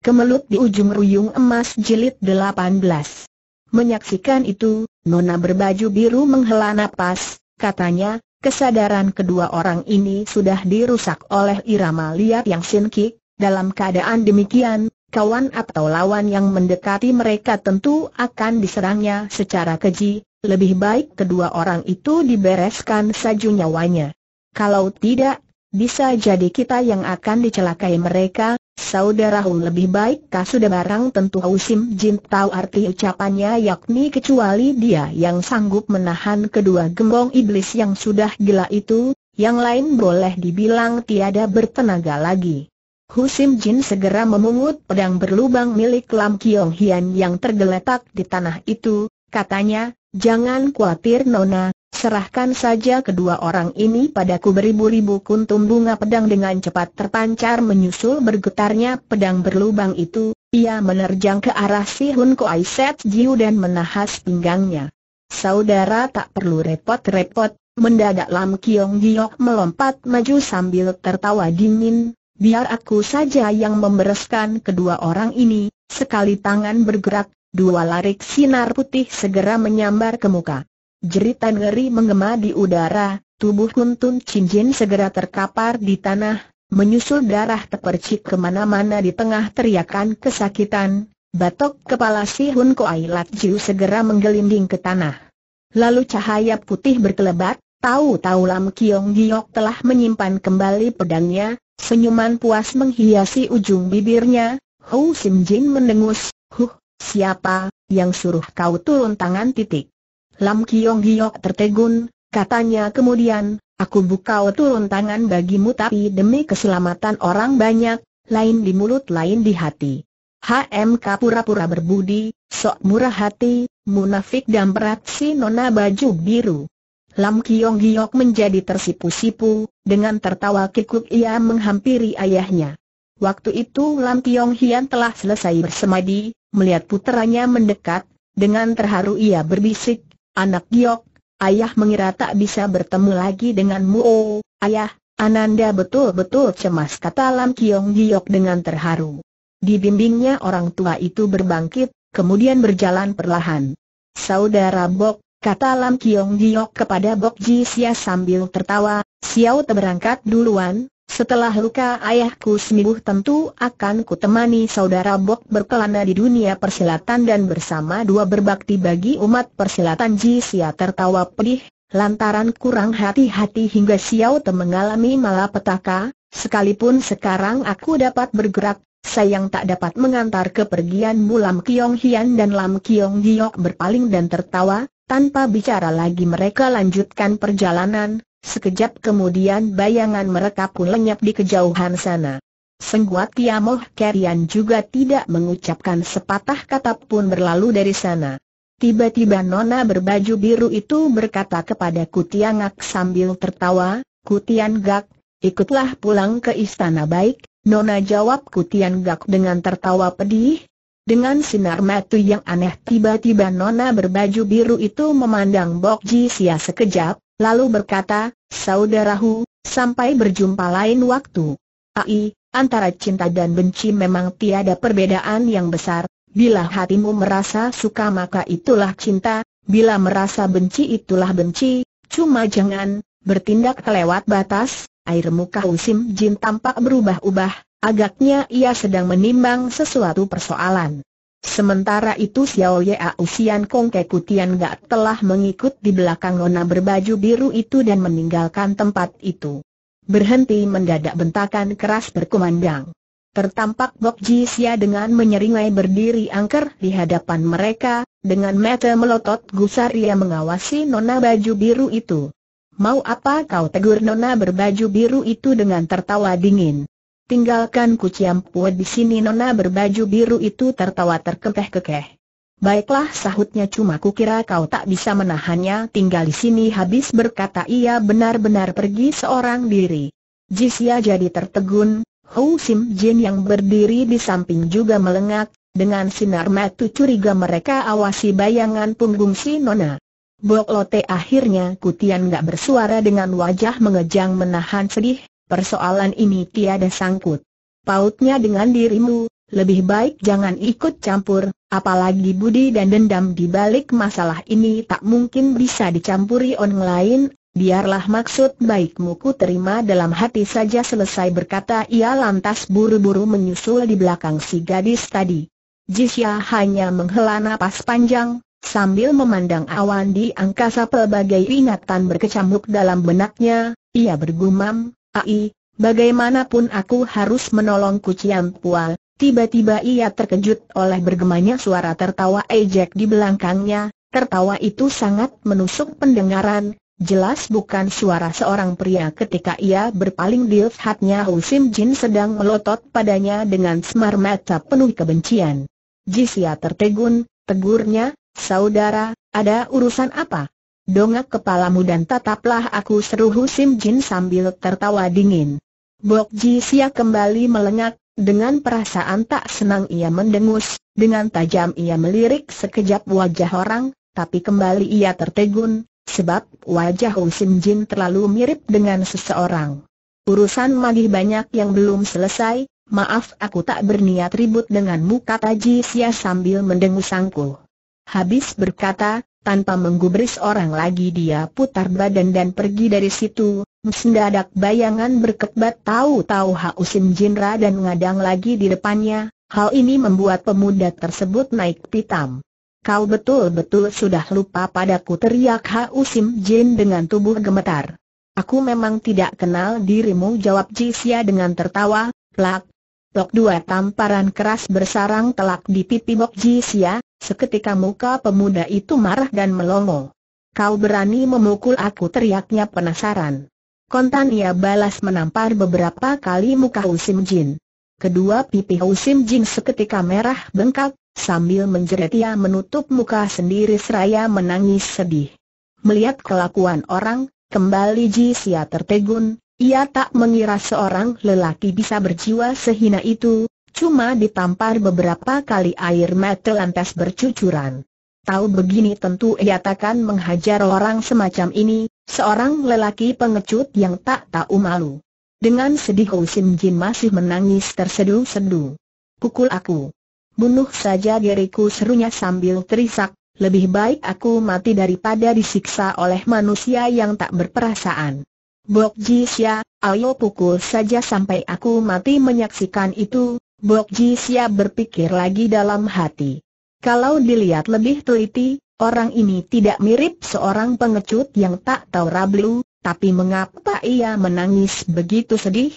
Kemelut di ujung ruyung emas jilid 18. Menyaksikan itu, Nona berbaju biru menghela napas, katanya, kesadaran kedua orang ini sudah dirusak oleh irama liar yang sinkik, dalam keadaan demikian, kawan atau lawan yang mendekati mereka tentu akan diserangnya secara keji, lebih baik kedua orang itu dibereskan saju nyawanya. Kalau tidak, bisa jadi kita yang akan dicelakai mereka, Saudara Hu lebih baik kau sudah barang tentu Sim Jin tahu arti ucapannya yakni kecuali dia yang sanggup menahan kedua gembong iblis yang sudah gila itu, yang lain boleh dibilang tiada bertenaga lagi. Husim Jin segera memungut pedang berlubang milik Lam Kiong Hian yang tergeletak di tanah itu, katanya, jangan khawatir Nona, Serahkan saja kedua orang ini padaku beribu-ribu kuntum bunga pedang dengan cepat terpancar menyusul bergetarnya pedang berlubang itu, ia menerjang ke arah si Hun Kuai Set Jiu dan menahas pinggangnya. Saudara tak perlu repot-repot, mendadak Lam Kiong Giok melompat maju sambil tertawa dingin, biar aku saja yang membereskan kedua orang ini, sekali tangan bergerak, dua larik sinar putih segera menyambar ke muka. Jeritan ngeri menggema di udara, tubuh Kuntun Cincin segera terkapar di tanah, menyusul darah terpercik kemana-mana di tengah teriakan kesakitan, batok kepala si Hun Ai Lat Jiu segera menggelinding ke tanah. Lalu cahaya putih berkelebat, tahu-tahu Lam Kiong Giok telah menyimpan kembali pedangnya, senyuman puas menghiasi ujung bibirnya, Hu Sim Jin mendengus, huh, siapa, yang suruh kau turun tangan titik. Lam Kiong Giok tertegun, katanya kemudian, aku buka turun tangan bagimu tapi demi keselamatan orang banyak, lain di mulut lain di hati. HMK pura-pura berbudi, sok murah hati, munafik dan berat si nona baju biru. Lam Kiong Giok menjadi tersipu-sipu, dengan tertawa kikuk ia menghampiri ayahnya. Waktu itu Lam Kiong Hian telah selesai bersemadi, melihat puteranya mendekat, dengan terharu ia berbisik, Anak giok, ayah mengira tak bisa bertemu lagi denganmu. Oh, ayah, Ananda betul-betul cemas kata Lam Kiong Giok dengan terharu. Dibimbingnya orang tua itu berbangkit, kemudian berjalan perlahan. Saudara Bok, kata Lam Kiong Giok kepada Bok Ji Sia sambil tertawa, Xiao berangkat duluan, setelah luka ayahku sembuh tentu akan kutemani saudara Bok berkelana di dunia persilatan dan bersama dua berbakti bagi umat persilatan Jisia tertawa pedih, lantaran kurang hati-hati hingga Xiao Te mengalami malapetaka, sekalipun sekarang aku dapat bergerak, sayang tak dapat mengantar kepergianmu Lam Kiong Hian dan Lam Kiong Giok berpaling dan tertawa, tanpa bicara lagi mereka lanjutkan perjalanan, Sekejap kemudian bayangan mereka pun lenyap di kejauhan sana. Sengguat Tiamoh Kerian juga tidak mengucapkan sepatah kata pun berlalu dari sana. Tiba-tiba Nona berbaju biru itu berkata kepada Kutiangak sambil tertawa, Kutian ikutlah pulang ke istana baik, Nona jawab Kutian dengan tertawa pedih. Dengan sinar mata yang aneh tiba-tiba Nona berbaju biru itu memandang Bok Ji Sia sekejap, lalu berkata, Saudarahu, sampai berjumpa lain waktu. Ai, antara cinta dan benci memang tiada perbedaan yang besar, bila hatimu merasa suka maka itulah cinta, bila merasa benci itulah benci, cuma jangan bertindak kelewat batas, air muka Usim Jin tampak berubah-ubah, agaknya ia sedang menimbang sesuatu persoalan. Sementara itu Xiao Yao Xian Kong Kekutian Gak telah mengikut di belakang nona berbaju biru itu dan meninggalkan tempat itu. Berhenti mendadak bentakan keras berkumandang. Tertampak Bok Ji Xia dengan menyeringai berdiri angker di hadapan mereka, dengan mata melotot gusar ia mengawasi nona baju biru itu. Mau apa kau tegur nona berbaju biru itu dengan tertawa dingin? tinggalkan kuciampua di sini nona berbaju biru itu tertawa terkekeh-kekeh. Baiklah sahutnya cuma kukira kau tak bisa menahannya tinggal di sini habis berkata ia benar-benar pergi seorang diri. jisya jadi tertegun, Hou Sim Jin yang berdiri di samping juga melengak, dengan sinar mata curiga mereka awasi bayangan punggung si Nona. Bok Lote akhirnya Kutian gak bersuara dengan wajah mengejang menahan sedih, persoalan ini tiada sangkut. Pautnya dengan dirimu, lebih baik jangan ikut campur, apalagi budi dan dendam di balik masalah ini tak mungkin bisa dicampuri orang lain, biarlah maksud baikmu ku terima dalam hati saja selesai berkata ia lantas buru-buru menyusul di belakang si gadis tadi. Jisya hanya menghela napas panjang, sambil memandang awan di angkasa pelbagai ingatan berkecamuk dalam benaknya, ia bergumam, Ai, bagaimanapun aku harus menolong Kucian Pual. Tiba-tiba ia terkejut oleh bergemanya suara tertawa ejek di belakangnya, tertawa itu sangat menusuk pendengaran, jelas bukan suara seorang pria ketika ia berpaling di dilihatnya Hu Sim Jin sedang melotot padanya dengan semar mata penuh kebencian. Jisya tertegun, tegurnya, saudara, ada urusan apa? Dongak kepalamu dan tataplah aku seru Hu Sim Jin sambil tertawa dingin. Bok Ji Sia kembali melengak, dengan perasaan tak senang ia mendengus, dengan tajam ia melirik sekejap wajah orang, tapi kembali ia tertegun, sebab wajah Hu Sim Jin terlalu mirip dengan seseorang. Urusan magih banyak yang belum selesai, maaf aku tak berniat ribut denganmu kata Ji Sia sambil mendengus angkuh. Habis berkata, tanpa menggubris orang lagi dia putar badan dan pergi dari situ, mendadak bayangan berkebat tahu-tahu Hausim Jinra dan ngadang lagi di depannya, hal ini membuat pemuda tersebut naik pitam. Kau betul-betul sudah lupa padaku teriak Ha Usim Jin dengan tubuh gemetar. Aku memang tidak kenal dirimu jawab Jisya dengan tertawa, plak. Tok dua tamparan keras bersarang telak di pipi Bok Jisya. Seketika muka pemuda itu marah dan melongo. Kau berani memukul aku teriaknya penasaran. Kontan ia balas menampar beberapa kali muka Usim Jin. Kedua pipi Usim Jin seketika merah bengkak, sambil menjerit ia menutup muka sendiri seraya menangis sedih. Melihat kelakuan orang, kembali Ji Sia tertegun, ia tak mengira seorang lelaki bisa berjiwa sehina itu, Cuma ditampar beberapa kali air mata lantas bercucuran. Tahu begini tentu ia takkan menghajar orang semacam ini, seorang lelaki pengecut yang tak tahu malu. Dengan sedih Ho Jin masih menangis terseduh seduh Pukul aku. Bunuh saja diriku serunya sambil terisak, lebih baik aku mati daripada disiksa oleh manusia yang tak berperasaan. Bok Jisya, ayo pukul saja sampai aku mati menyaksikan itu, Bok Ji siap berpikir lagi dalam hati. Kalau dilihat lebih teliti, orang ini tidak mirip seorang pengecut yang tak tahu rablu, tapi mengapa ia menangis begitu sedih?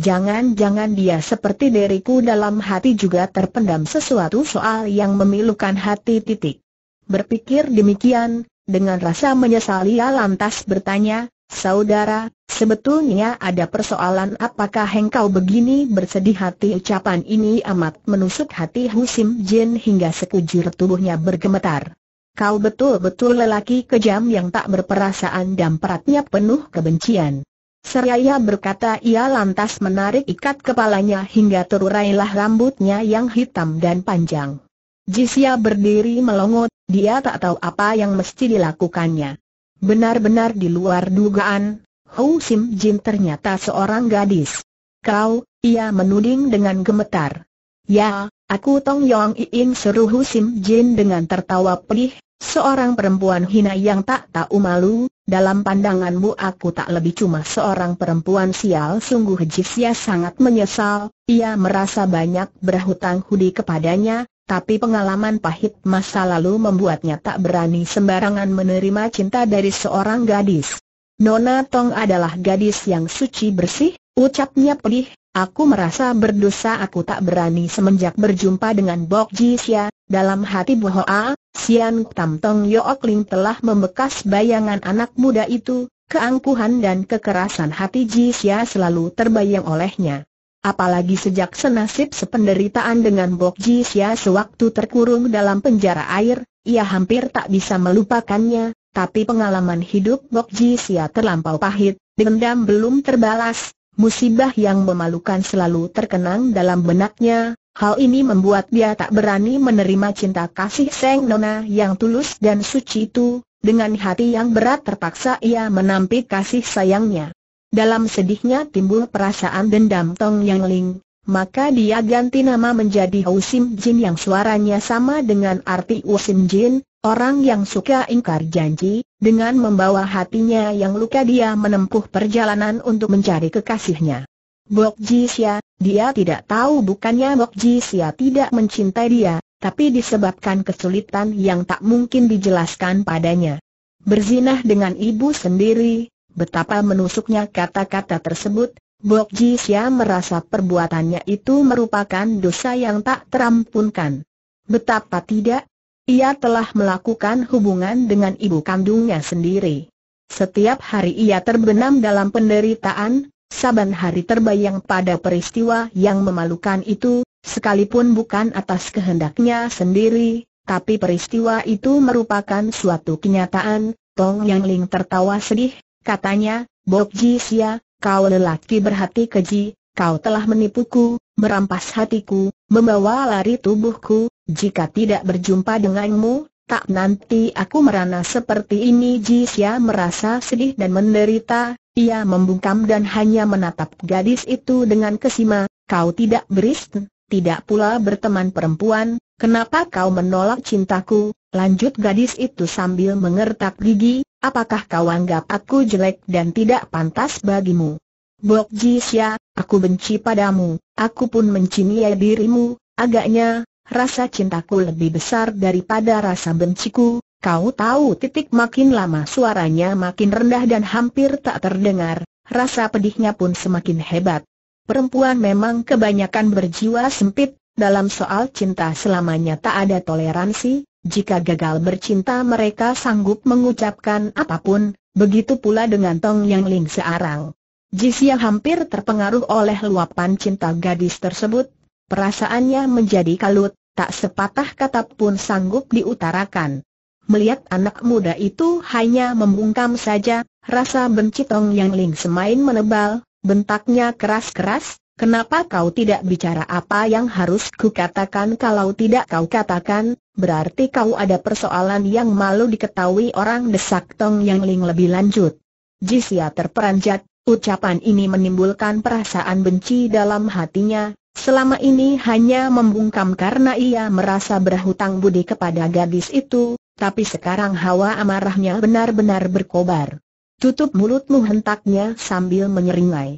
Jangan-jangan dia seperti diriku dalam hati juga terpendam sesuatu soal yang memilukan hati titik. Berpikir demikian, dengan rasa menyesal ia lantas bertanya, Saudara, sebetulnya ada persoalan apakah engkau begini bersedih hati ucapan ini amat menusuk hati Husim Jin hingga sekujur tubuhnya bergemetar. Kau betul-betul lelaki kejam yang tak berperasaan dan peratnya penuh kebencian. Seraya berkata ia lantas menarik ikat kepalanya hingga terurailah rambutnya yang hitam dan panjang. Jisya berdiri melongot, dia tak tahu apa yang mesti dilakukannya. Benar-benar di luar dugaan, Hou Sim Jin ternyata seorang gadis. Kau, ia menuding dengan gemetar. Ya, aku Tong Yong Iin seru Hou Sim Jin dengan tertawa pedih, seorang perempuan hina yang tak tahu malu, dalam pandanganmu aku tak lebih cuma seorang perempuan sial sungguh Jisya sangat menyesal, ia merasa banyak berhutang hudi kepadanya, tapi pengalaman pahit masa lalu membuatnya tak berani sembarangan menerima cinta dari seorang gadis. Nona Tong adalah gadis yang suci bersih, ucapnya pedih, aku merasa berdosa aku tak berani semenjak berjumpa dengan Bok Ji Xia, dalam hati Bu Hoa, Sian Tam Tong Yook Ling telah membekas bayangan anak muda itu, keangkuhan dan kekerasan hati Ji Xia selalu terbayang olehnya. Apalagi sejak senasib sependeritaan dengan Bok Ji Sia sewaktu terkurung dalam penjara air, ia hampir tak bisa melupakannya, tapi pengalaman hidup Bok Ji Sia terlampau pahit, dendam belum terbalas, musibah yang memalukan selalu terkenang dalam benaknya, hal ini membuat dia tak berani menerima cinta kasih Seng Nona yang tulus dan suci itu, dengan hati yang berat terpaksa ia menampik kasih sayangnya. Dalam sedihnya timbul perasaan dendam Tong Yang Ling, maka dia ganti nama menjadi Hou Sim Jin yang suaranya sama dengan arti Ho Sim Jin, orang yang suka ingkar janji, dengan membawa hatinya yang luka dia menempuh perjalanan untuk mencari kekasihnya. Bok Ji Xia, dia tidak tahu bukannya Bok Ji Xia tidak mencintai dia, tapi disebabkan kesulitan yang tak mungkin dijelaskan padanya. Berzinah dengan ibu sendiri, Betapa menusuknya kata-kata tersebut, Bok Ji Xia merasa perbuatannya itu merupakan dosa yang tak terampunkan. Betapa tidak, ia telah melakukan hubungan dengan ibu kandungnya sendiri. Setiap hari ia terbenam dalam penderitaan, saban hari terbayang pada peristiwa yang memalukan itu, sekalipun bukan atas kehendaknya sendiri, tapi peristiwa itu merupakan suatu kenyataan, Tong Yang Ling tertawa sedih, Katanya, Bok Ji Sia, kau lelaki berhati keji, kau telah menipuku, merampas hatiku, membawa lari tubuhku, jika tidak berjumpa denganmu, tak nanti aku merana seperti ini Ji Sia merasa sedih dan menderita, ia membungkam dan hanya menatap gadis itu dengan kesima, kau tidak beristin, tidak pula berteman perempuan, kenapa kau menolak cintaku, lanjut gadis itu sambil mengertak gigi, apakah kau anggap aku jelek dan tidak pantas bagimu? Bok Jisya, aku benci padamu, aku pun mencintai dirimu, agaknya, rasa cintaku lebih besar daripada rasa benciku, kau tahu titik makin lama suaranya makin rendah dan hampir tak terdengar, rasa pedihnya pun semakin hebat. Perempuan memang kebanyakan berjiwa sempit, dalam soal cinta selamanya tak ada toleransi, jika gagal bercinta mereka sanggup mengucapkan apapun, begitu pula dengan Tong Yang Ling searang. Jisia hampir terpengaruh oleh luapan cinta gadis tersebut, perasaannya menjadi kalut, tak sepatah kata pun sanggup diutarakan. Melihat anak muda itu hanya membungkam saja, rasa benci Tong Yang Ling semain menebal, bentaknya keras-keras, Kenapa kau tidak bicara apa yang harus kukatakan kalau tidak kau katakan, berarti kau ada persoalan yang malu diketahui orang desak Tong Yang Ling lebih lanjut. Jisya terperanjat, ucapan ini menimbulkan perasaan benci dalam hatinya, selama ini hanya membungkam karena ia merasa berhutang budi kepada gadis itu, tapi sekarang hawa amarahnya benar-benar berkobar. Tutup mulutmu hentaknya sambil menyeringai.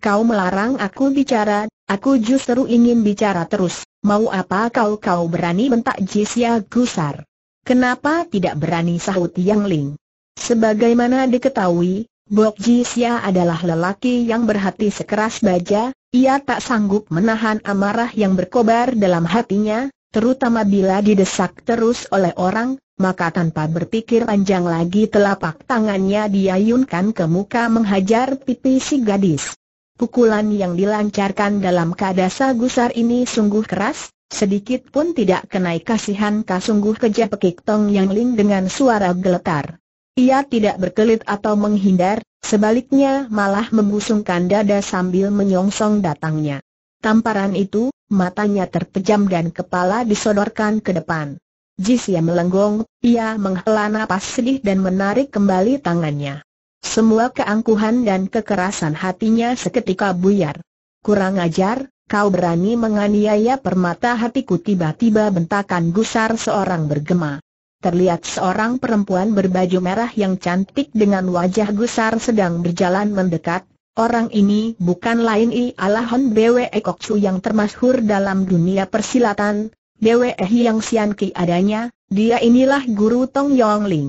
Kau melarang aku bicara, aku justru ingin bicara terus. Mau apa kau kau berani bentak Jisya Gusar? Kenapa tidak berani sahut Yang Ling? Sebagaimana diketahui, Bok Jisya adalah lelaki yang berhati sekeras baja, ia tak sanggup menahan amarah yang berkobar dalam hatinya, terutama bila didesak terus oleh orang, maka tanpa berpikir panjang lagi telapak tangannya diayunkan ke muka menghajar pipi si gadis. Pukulan yang dilancarkan dalam keadaan gusar ini sungguh keras, sedikit pun tidak kenai kasihan kasungguh keja pekik Tong Yang Ling dengan suara geletar. Ia tidak berkelit atau menghindar, sebaliknya malah membusungkan dada sambil menyongsong datangnya. Tamparan itu, matanya terpejam dan kepala disodorkan ke depan. Jisya melenggong, ia menghela napas sedih dan menarik kembali tangannya. Semua keangkuhan dan kekerasan hatinya seketika buyar. Kurang ajar, kau berani menganiaya permata hatiku tiba-tiba bentakan gusar seorang bergema. Terlihat seorang perempuan berbaju merah yang cantik dengan wajah gusar sedang berjalan mendekat. Orang ini bukan lain I Hon Bwe Kok Chu yang termasyhur dalam dunia persilatan, Bwe Hiang Sian Ki adanya, dia inilah guru Tong Yong Ling.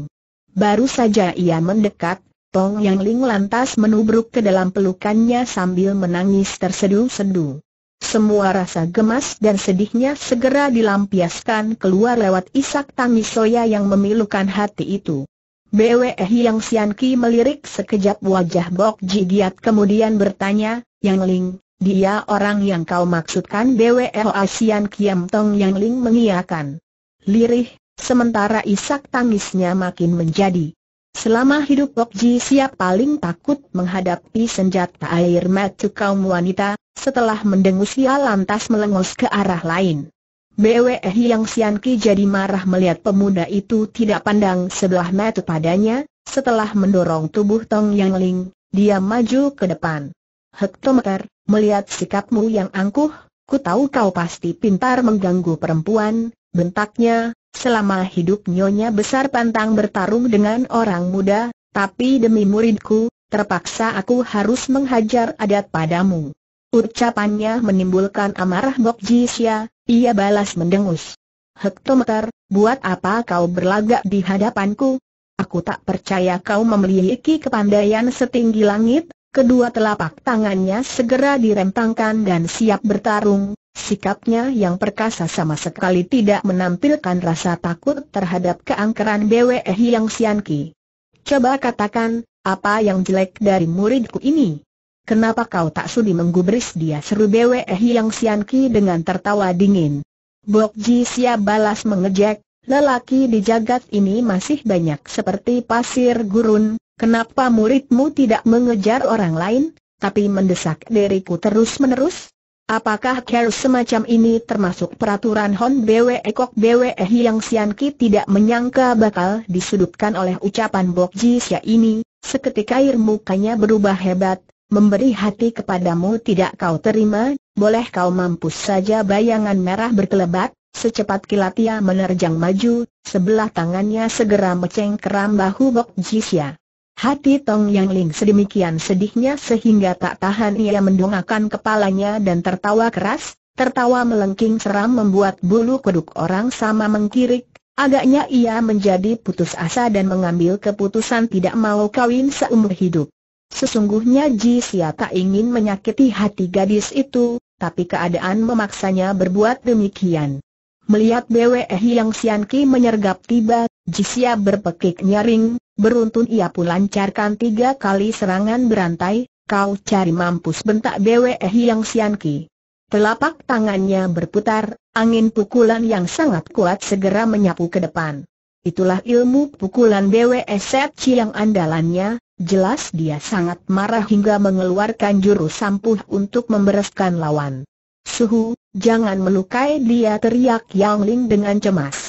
Baru saja ia mendekat, Tong Yang Ling lantas menubruk ke dalam pelukannya sambil menangis tersedu sedu Semua rasa gemas dan sedihnya segera dilampiaskan keluar lewat isak tangis Soya yang memilukan hati itu. Bwe yang Sian Ki melirik sekejap wajah Bok Ji Giat kemudian bertanya, Yang Ling, dia orang yang kau maksudkan Bwe Asian Kiam Tong Yang Ling mengiakan. Lirih, sementara isak tangisnya makin menjadi. Selama hidup Pok Ji siap paling takut menghadapi senjata air mata kaum wanita, setelah mendengus ia lantas melengos ke arah lain. Bwe yang Sian Ki jadi marah melihat pemuda itu tidak pandang sebelah mata padanya, setelah mendorong tubuh Tong Yang Ling, dia maju ke depan. Hektometer, melihat sikapmu yang angkuh, ku tahu kau pasti pintar mengganggu perempuan, bentaknya, Selama hidup Nyonya Besar pantang bertarung dengan orang muda, tapi demi muridku, terpaksa aku harus menghajar adat padamu. Ucapannya menimbulkan amarah Bok Jisya, ia balas mendengus. Hektometer, buat apa kau berlagak di hadapanku? Aku tak percaya kau memiliki kepandaian setinggi langit, kedua telapak tangannya segera dirempangkan dan siap bertarung, Sikapnya yang perkasa sama sekali tidak menampilkan rasa takut terhadap keangkeran BWI yang sianki. Coba katakan, apa yang jelek dari muridku ini? Kenapa kau tak sudi menggubris dia seru BWI yang sianki dengan tertawa dingin? Bok Ji Sia balas mengejek, lelaki di jagat ini masih banyak seperti pasir gurun, kenapa muridmu tidak mengejar orang lain, tapi mendesak diriku terus-menerus? Apakah care semacam ini termasuk peraturan Hon BWE Kok BWE yang Sian Ki tidak menyangka bakal disudutkan oleh ucapan Bok Ji Sia ini, seketika air mukanya berubah hebat, memberi hati kepadamu tidak kau terima, boleh kau mampus saja bayangan merah berkelebat, secepat kilat ia menerjang maju, sebelah tangannya segera mecengkeram bahu Bok Ji Sia. Hati Tong Yang Ling sedemikian sedihnya sehingga tak tahan ia mendongakkan kepalanya dan tertawa keras, tertawa melengking seram membuat bulu kuduk orang sama mengkirik, Agaknya ia menjadi putus asa dan mengambil keputusan tidak mau kawin seumur hidup. Sesungguhnya Ji Xia tak ingin menyakiti hati gadis itu, tapi keadaan memaksanya berbuat demikian. Melihat BWE yang Sian Ki menyergap tiba, Jisia berpekik nyaring, beruntun ia pun lancarkan tiga kali serangan berantai, kau cari mampus bentak BWE eh yang sianki. Telapak tangannya berputar, angin pukulan yang sangat kuat segera menyapu ke depan. Itulah ilmu pukulan BWE eh Setchi yang andalannya, jelas dia sangat marah hingga mengeluarkan jurus sampuh untuk membereskan lawan. Suhu, jangan melukai dia teriak Yang Ling dengan cemas.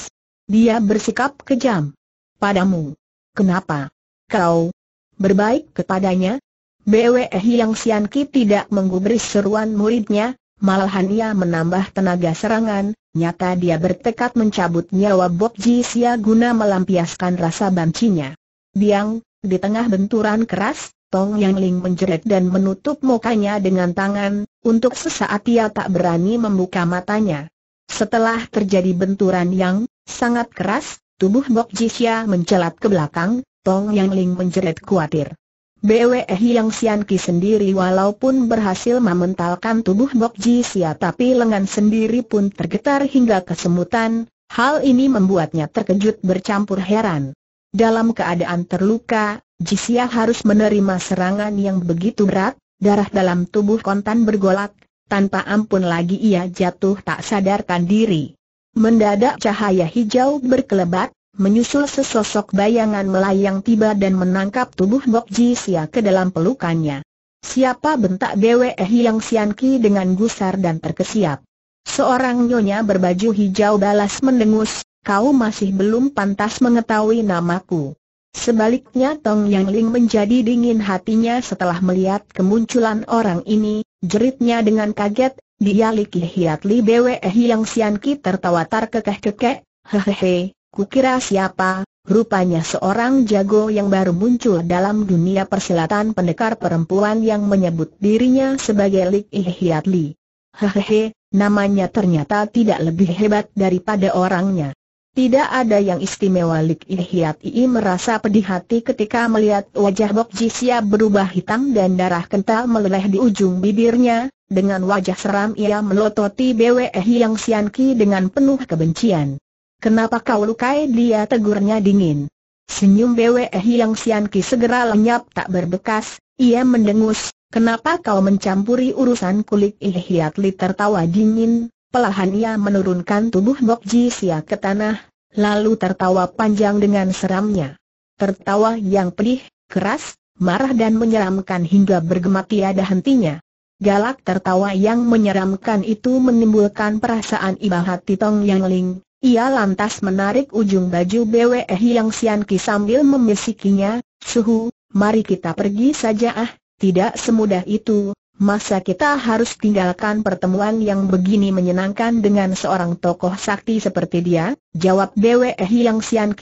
Dia bersikap kejam. Padamu. Kenapa? Kau berbaik kepadanya? BWE Yang Sian Ki tidak menggubris seruan muridnya, malahan ia menambah tenaga serangan, nyata dia bertekad mencabut nyawa Bob Ji Sia guna melampiaskan rasa bancinya. Biang, di tengah benturan keras, Tong Yang Ling menjerit dan menutup mukanya dengan tangan, untuk sesaat ia tak berani membuka matanya. Setelah terjadi benturan yang Sangat keras, tubuh Bok Jisya mencelat ke belakang, Tong Yang Ling menjerit khawatir. Bwe Yang Sian Ki sendiri walaupun berhasil mementalkan tubuh Bok Jisya, tapi lengan sendiri pun tergetar hingga kesemutan, hal ini membuatnya terkejut bercampur heran. Dalam keadaan terluka, Jisya harus menerima serangan yang begitu berat, darah dalam tubuh kontan bergolak, tanpa ampun lagi ia jatuh tak sadarkan diri. Mendadak cahaya hijau berkelebat, menyusul sesosok bayangan melayang tiba dan menangkap tubuh Bok Ji Sia ke dalam pelukannya. Siapa bentak Bwe Yang eh Sian Ki dengan gusar dan terkesiap. Seorang nyonya berbaju hijau balas mendengus, kau masih belum pantas mengetahui namaku. Sebaliknya Tong Yang Ling menjadi dingin hatinya setelah melihat kemunculan orang ini, jeritnya dengan kaget, dia Liki Hiat Li Bwe Yang Sian Ki tertawa tar kekeh hehehe, kukira siapa, rupanya seorang jago yang baru muncul dalam dunia persilatan pendekar perempuan yang menyebut dirinya sebagai Liki Hiat Li. Hehehe, namanya ternyata tidak lebih hebat daripada orangnya. Tidak ada yang istimewa Lik Ihyat Ii merasa pedih hati ketika melihat wajah Bok Jisia berubah hitam dan darah kental meleleh di ujung bibirnya, dengan wajah seram ia melototi BWE yang sianki dengan penuh kebencian. Kenapa kau lukai dia tegurnya dingin? Senyum BWE yang sianki segera lenyap tak berbekas, ia mendengus, kenapa kau mencampuri urusan kulit Ihyat Li tertawa dingin, Pelahan ia menurunkan tubuh Bok Ji Sia ke tanah, lalu tertawa panjang dengan seramnya. Tertawa yang pedih, keras, marah dan menyeramkan hingga bergema tiada hentinya. Galak tertawa yang menyeramkan itu menimbulkan perasaan iba hati Tong Yang Ling. Ia lantas menarik ujung baju BWE Yang Sian Ki sambil memisikinya, Suhu, mari kita pergi saja ah, tidak semudah itu, Masa kita harus tinggalkan pertemuan yang begini menyenangkan dengan seorang tokoh sakti seperti dia? Jawab Bwe Hiang Sian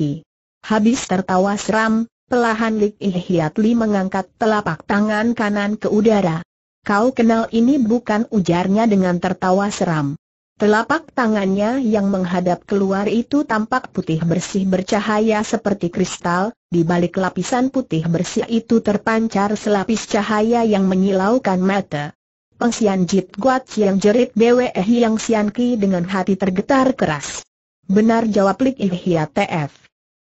Habis tertawa seram, pelahan Lik Hiat mengangkat telapak tangan kanan ke udara. Kau kenal ini bukan ujarnya dengan tertawa seram. Telapak tangannya yang menghadap keluar itu tampak putih bersih bercahaya seperti kristal, di balik lapisan putih bersih itu terpancar selapis cahaya yang menyilaukan mata. Pengsian Jit Guat yang jerit Bwe Yang eh Sian Ki dengan hati tergetar keras. Benar jawab Lik Ihya TF.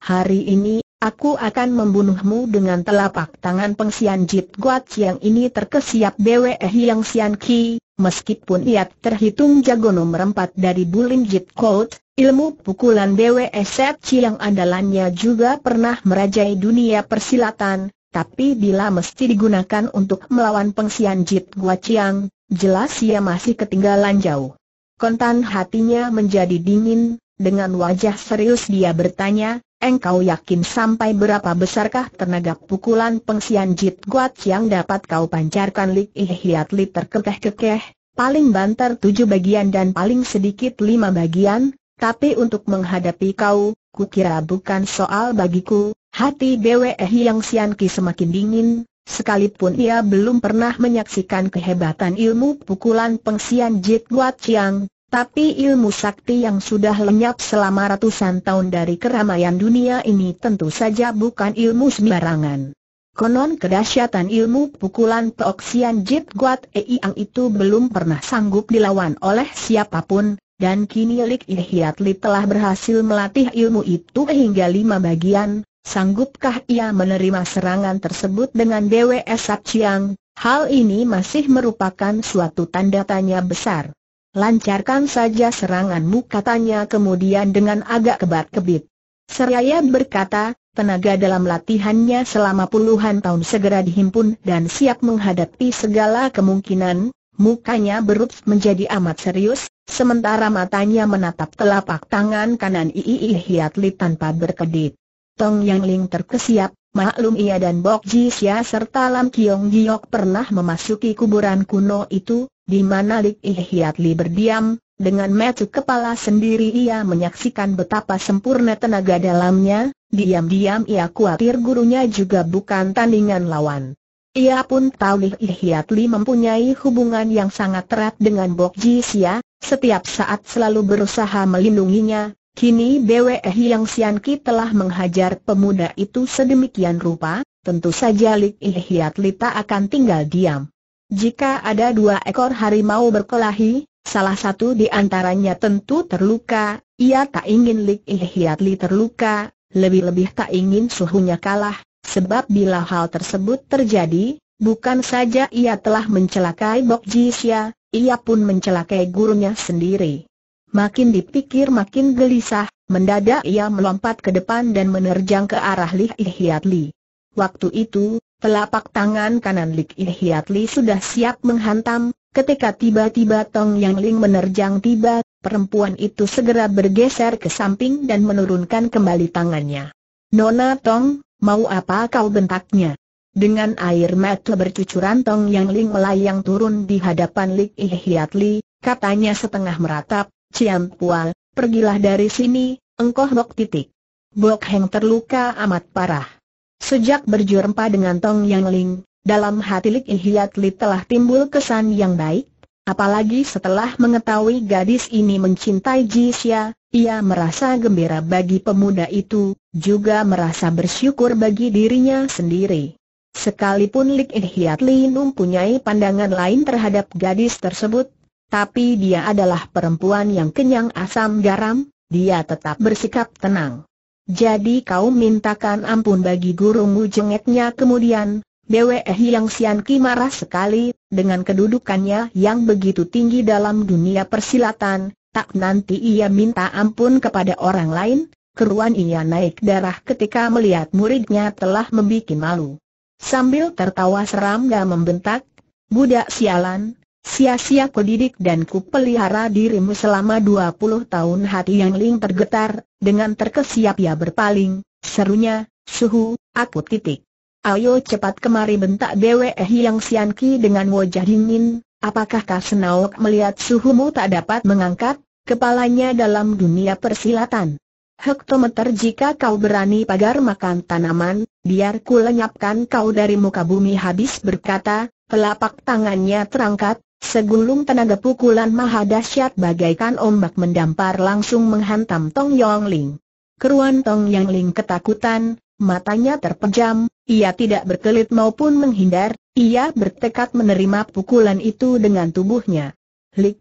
Hari ini Aku akan membunuhmu dengan telapak tangan pengsian Jit Guat Siang ini terkesiap Bwe Yang Sian Ki, meskipun ia terhitung jago nomor 4 dari Bulim Jit Kout, ilmu pukulan Bwe Set Chiang andalannya juga pernah merajai dunia persilatan, tapi bila mesti digunakan untuk melawan pengsian Jit Guat Siang, jelas ia masih ketinggalan jauh. Kontan hatinya menjadi dingin, dengan wajah serius dia bertanya, engkau yakin sampai berapa besarkah tenaga pukulan pengsian Jit Guat yang dapat kau pancarkan Lik Ihiat Li terkekeh-kekeh, paling banter tujuh bagian dan paling sedikit lima bagian, tapi untuk menghadapi kau, kukira bukan soal bagiku, hati BWE eh yang Sian Ki semakin dingin, Sekalipun ia belum pernah menyaksikan kehebatan ilmu pukulan pengsian Jit Guat Chiang, tapi ilmu sakti yang sudah lenyap selama ratusan tahun dari keramaian dunia ini tentu saja bukan ilmu sembarangan. Konon kedahsyatan ilmu pukulan peoksian Jit Guat Eiang itu belum pernah sanggup dilawan oleh siapapun, dan kini Lik ilhiatli telah berhasil melatih ilmu itu hingga lima bagian, sanggupkah ia menerima serangan tersebut dengan DWS Chiang, Hal ini masih merupakan suatu tanda tanya besar. Lancarkan saja seranganmu katanya kemudian dengan agak kebat-kebit. Seraya berkata, tenaga dalam latihannya selama puluhan tahun segera dihimpun dan siap menghadapi segala kemungkinan, mukanya berut menjadi amat serius, sementara matanya menatap telapak tangan kanan Ii Hiatli tanpa berkedip. Tong Yang Ling terkesiap, maklum ia dan Bok Ji Sia serta Lam Kiong Giok pernah memasuki kuburan kuno itu, di mana Lik Ihyatli berdiam, dengan metu kepala sendiri ia menyaksikan betapa sempurna tenaga dalamnya, diam-diam ia khawatir gurunya juga bukan tandingan lawan. Ia pun tahu Lik Ihyatli mempunyai hubungan yang sangat erat dengan Bok Ji Sia, setiap saat selalu berusaha melindunginya, kini BWE eh yang Ki telah menghajar pemuda itu sedemikian rupa, tentu saja Lik Ihyatli tak akan tinggal diam. Jika ada dua ekor harimau berkelahi, salah satu di antaranya tentu terluka, ia tak ingin Lik Hiatli terluka, lebih-lebih tak ingin suhunya kalah, sebab bila hal tersebut terjadi, bukan saja ia telah mencelakai Bok Jisya, ia pun mencelakai gurunya sendiri. Makin dipikir makin gelisah, mendadak ia melompat ke depan dan menerjang ke arah Lih Hiatli. Waktu itu, Telapak tangan kanan Lik Hiat Li sudah siap menghantam, ketika tiba-tiba Tong Yang Ling menerjang tiba, perempuan itu segera bergeser ke samping dan menurunkan kembali tangannya. Nona Tong, mau apa kau bentaknya? Dengan air mata bercucuran Tong Yang Ling melayang turun di hadapan Lik Hiat Li, katanya setengah meratap, Cian Pual, pergilah dari sini, engkau bok titik. Bok Heng terluka amat parah. Sejak berjumpa dengan Tong Yang Ling, dalam hati Lik In Hiat Li telah timbul kesan yang baik, apalagi setelah mengetahui gadis ini mencintai Jisya, ia merasa gembira bagi pemuda itu, juga merasa bersyukur bagi dirinya sendiri. Sekalipun Lik In Hiat Li mempunyai pandangan lain terhadap gadis tersebut, tapi dia adalah perempuan yang kenyang asam garam, dia tetap bersikap tenang. Jadi kau mintakan ampun bagi gurumu jengeknya kemudian, Bwe Hiang Sian Ki marah sekali, dengan kedudukannya yang begitu tinggi dalam dunia persilatan, tak nanti ia minta ampun kepada orang lain, keruan ia naik darah ketika melihat muridnya telah membuat malu. Sambil tertawa seram dan membentak, budak sialan, Sia-sia kudidik dan kupelihara dirimu selama 20 tahun hati yang Ling tergetar, dengan terkesiap ia berpaling, serunya, suhu, aku titik. Ayo cepat kemari bentak Bwe yang sianki dengan wajah dingin, apakah Kasnaok melihat suhumu tak dapat mengangkat, kepalanya dalam dunia persilatan. Hektometer jika kau berani pagar makan tanaman, biar ku lenyapkan kau dari muka bumi habis berkata, Telapak tangannya terangkat, Segulung tenaga pukulan maha dahsyat bagaikan ombak mendampar langsung menghantam Tong Yong Ling. Keruan Tong Yong Ling ketakutan, matanya terpejam, ia tidak berkelit maupun menghindar, ia bertekad menerima pukulan itu dengan tubuhnya. Lik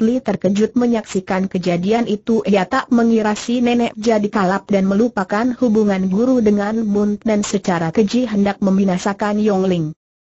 Li terkejut menyaksikan kejadian itu ia tak mengira si nenek jadi kalap dan melupakan hubungan guru dengan Bun dan secara keji hendak membinasakan Yong Ling.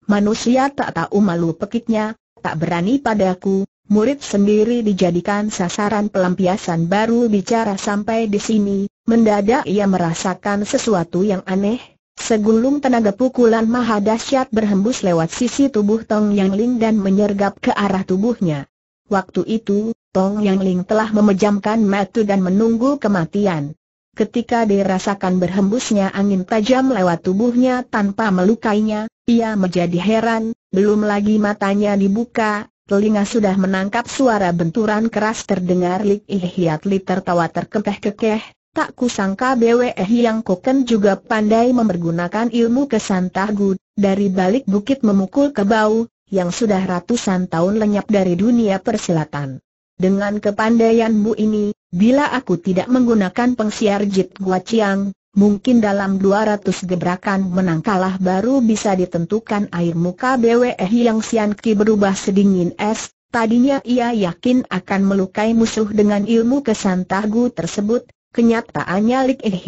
Manusia tak tahu malu pekiknya, tak berani padaku, murid sendiri dijadikan sasaran pelampiasan baru bicara sampai di sini, mendadak ia merasakan sesuatu yang aneh, segulung tenaga pukulan maha dahsyat berhembus lewat sisi tubuh Tong Yang Ling dan menyergap ke arah tubuhnya. Waktu itu, Tong Yang Ling telah memejamkan mata dan menunggu kematian. Ketika dirasakan berhembusnya angin tajam lewat tubuhnya tanpa melukainya, ia menjadi heran, belum lagi matanya dibuka, telinga sudah menangkap suara benturan keras terdengar Lik Hiat Li tertawa terkekeh-kekeh, tak kusangka BWE yang koken juga pandai memergunakan ilmu kesantagu, dari balik bukit memukul ke bau, yang sudah ratusan tahun lenyap dari dunia persilatan. Dengan kepandaianmu ini, bila aku tidak menggunakan pengsiar Jit Gua Chiang, mungkin dalam 200 gebrakan menangkalah baru bisa ditentukan air muka BWE yang sianki berubah sedingin es. Tadinya ia yakin akan melukai musuh dengan ilmu kesantahgu tersebut, kenyataannya Lik Eh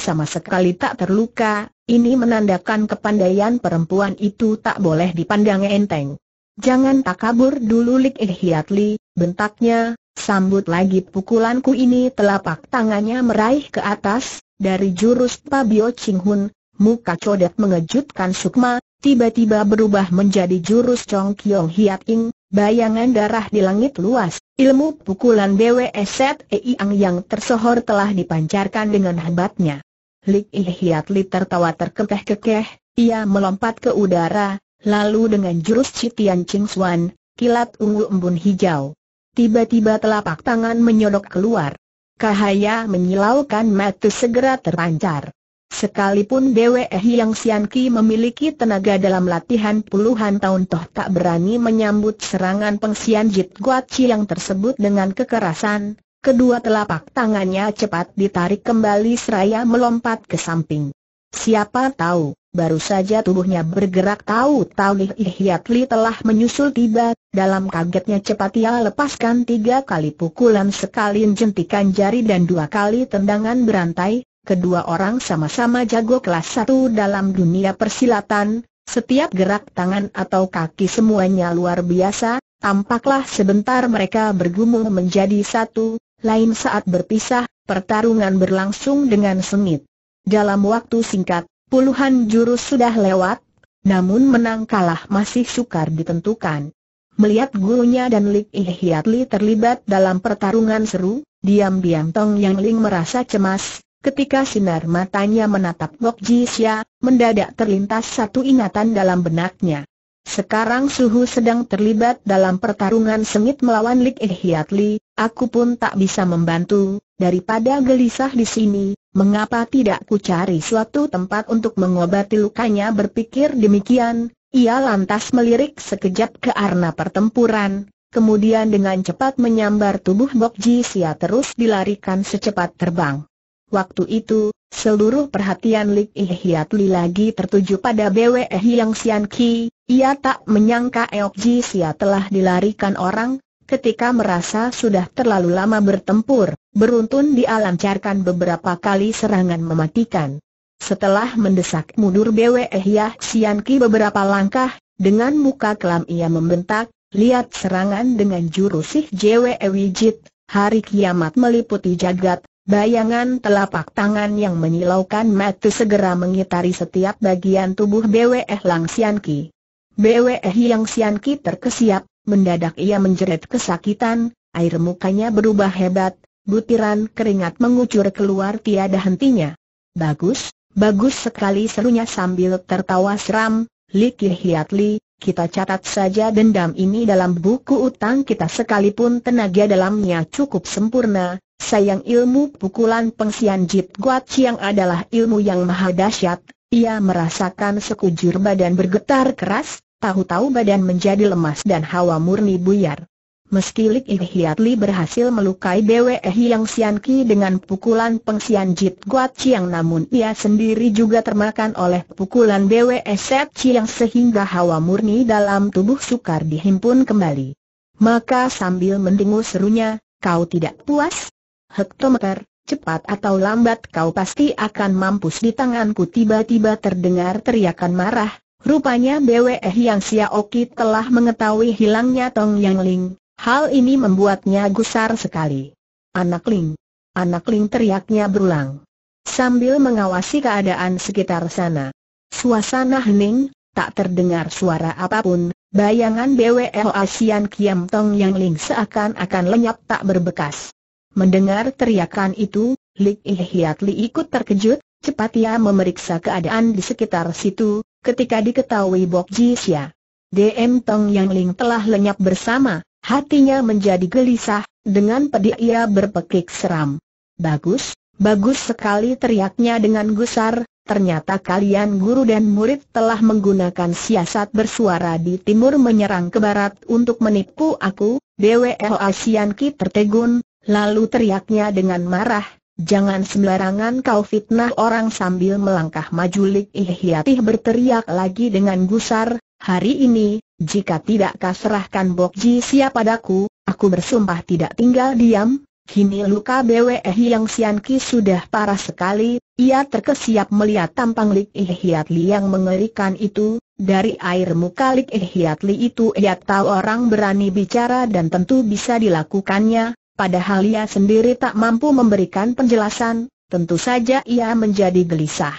sama sekali tak terluka, ini menandakan kepandaian perempuan itu tak boleh dipandang enteng. Jangan takabur dulu Lik eh, Ihyat Li, bentaknya, sambut lagi pukulanku ini telapak tangannya meraih ke atas, dari jurus Pabio Hun, muka codet mengejutkan Sukma, tiba-tiba berubah menjadi jurus Chong Kiong Hiat Ing, bayangan darah di langit luas, ilmu pukulan BWSZ Ang yang tersohor telah dipancarkan dengan hebatnya. Lik eh, Ihyat Li tertawa terkekeh-kekeh, ia melompat ke udara, Lalu dengan jurus Citian Ching Xuan, kilat ungu embun hijau. Tiba-tiba telapak tangan menyodok keluar. Cahaya menyilaukan mata segera terpancar. Sekalipun Dewe yang Sian memiliki tenaga dalam latihan puluhan tahun toh tak berani menyambut serangan pengsian Jit Guat yang tersebut dengan kekerasan, kedua telapak tangannya cepat ditarik kembali seraya melompat ke samping. Siapa tahu, baru saja tubuhnya bergerak tahu-tahu Hiat Li telah menyusul tiba, dalam kagetnya cepat ia lepaskan tiga kali pukulan sekali jentikan jari dan dua kali tendangan berantai, kedua orang sama-sama jago kelas satu dalam dunia persilatan, setiap gerak tangan atau kaki semuanya luar biasa, tampaklah sebentar mereka bergumul menjadi satu, lain saat berpisah, pertarungan berlangsung dengan sengit. Dalam waktu singkat, puluhan jurus sudah lewat, namun menang kalah masih sukar ditentukan. Melihat gurunya dan Lik Hiat terlibat dalam pertarungan seru, diam-diam Tong Yang Ling merasa cemas, Ketika sinar matanya menatap Gok Ji Xia, mendadak terlintas satu ingatan dalam benaknya. Sekarang Suhu sedang terlibat dalam pertarungan sengit melawan Lik Eh Hiat aku pun tak bisa membantu, daripada gelisah di sini, mengapa tidak ku cari suatu tempat untuk mengobati lukanya berpikir demikian, ia lantas melirik sekejap ke arna pertempuran, kemudian dengan cepat menyambar tubuh Bok Ji Sia terus dilarikan secepat terbang. Waktu itu, Seluruh perhatian Lik Ihiat Li lagi tertuju pada BWE Hiang Sian Ki, ia tak menyangka Eok Ji Sia telah dilarikan orang, ketika merasa sudah terlalu lama bertempur, beruntun dia lancarkan beberapa kali serangan mematikan. Setelah mendesak mundur BWE Hiang Sian Ki beberapa langkah, dengan muka kelam ia membentak, lihat serangan dengan jurusih JWE Wijit, hari kiamat meliputi jagat, Bayangan telapak tangan yang menyilaukan mata segera mengitari setiap bagian tubuh BWE Lang Sian Ki. BWE yang Sian terkesiap, mendadak ia menjerit kesakitan, air mukanya berubah hebat, butiran keringat mengucur keluar tiada hentinya. Bagus, bagus sekali serunya sambil tertawa seram, Li Ki Li, kita catat saja dendam ini dalam buku utang kita sekalipun tenaga dalamnya cukup sempurna, sayang ilmu pukulan pengsian Jit Guat Chiang adalah ilmu yang maha dahsyat, ia merasakan sekujur badan bergetar keras, tahu-tahu badan menjadi lemas dan hawa murni buyar. Meski Lik Li berhasil melukai Bwe Yang Sian dengan pukulan pengsian Jit Guat Chiang namun ia sendiri juga termakan oleh pukulan Bwe Set Chiang sehingga hawa murni dalam tubuh sukar dihimpun kembali. Maka sambil mendengus serunya, kau tidak puas? Hektometer, cepat atau lambat kau pasti akan mampus di tanganku tiba-tiba terdengar teriakan marah. Rupanya BWE Yang Siaoki telah mengetahui hilangnya Tong Yang Ling, Hal ini membuatnya gusar sekali. Anak Ling. Anak Ling teriaknya berulang. Sambil mengawasi keadaan sekitar sana. Suasana hening, tak terdengar suara apapun, bayangan BWL Asian Kiam Tong yang Ling seakan-akan lenyap tak berbekas. Mendengar teriakan itu, Lik Ihiat Li ikut terkejut, cepat ia memeriksa keadaan di sekitar situ, ketika diketahui Bok Ji Xia. DM Tong Yang Ling telah lenyap bersama, Hatinya menjadi gelisah, dengan pedih ia berpekik seram. Bagus, bagus sekali teriaknya dengan gusar, ternyata kalian guru dan murid telah menggunakan siasat bersuara di timur menyerang ke barat untuk menipu aku, DWL Asian Ki tertegun, lalu teriaknya dengan marah, Jangan sembarangan kau fitnah orang sambil melangkah maju Lik Ihyatih berteriak lagi dengan gusar, Hari ini, jika tidak kau serahkan Bok Ji padaku, aku bersumpah tidak tinggal diam. Kini luka Bwe Hiang Sian Ki sudah parah sekali, ia terkesiap melihat tampang Lik Hiat Li yang mengerikan itu, dari air muka Lik Hiat Li itu ia tahu orang berani bicara dan tentu bisa dilakukannya, padahal ia sendiri tak mampu memberikan penjelasan, tentu saja ia menjadi gelisah.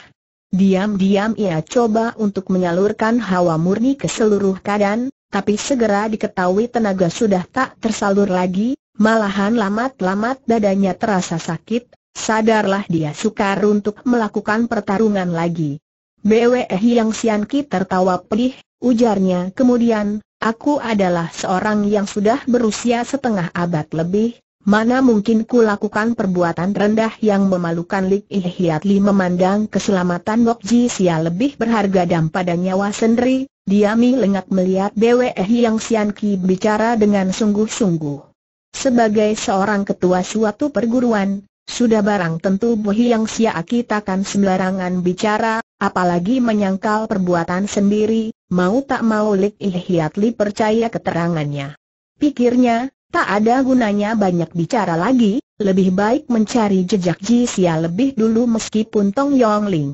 Diam-diam ia coba untuk menyalurkan hawa murni ke seluruh keadaan, tapi segera diketahui tenaga sudah tak tersalur lagi, malahan lamat-lamat dadanya terasa sakit, sadarlah dia sukar untuk melakukan pertarungan lagi. Bwe Hiang Sian Ki tertawa pedih, ujarnya kemudian, aku adalah seorang yang sudah berusia setengah abad lebih, Mana mungkin ku lakukan perbuatan rendah yang memalukan Lik Hiat Li memandang keselamatan Wok Ji Sia lebih berharga daripada nyawa sendiri, Diami lengat melihat BWE yang Sian Ki bicara dengan sungguh-sungguh. Sebagai seorang ketua suatu perguruan, sudah barang tentu Bu Yang Sia aki takkan sembarangan bicara, apalagi menyangkal perbuatan sendiri, mau tak mau Lik Hiat Li percaya keterangannya. Pikirnya, Tak ada gunanya banyak bicara lagi, lebih baik mencari jejak Ji Xia lebih dulu meskipun Tong Yong Ling.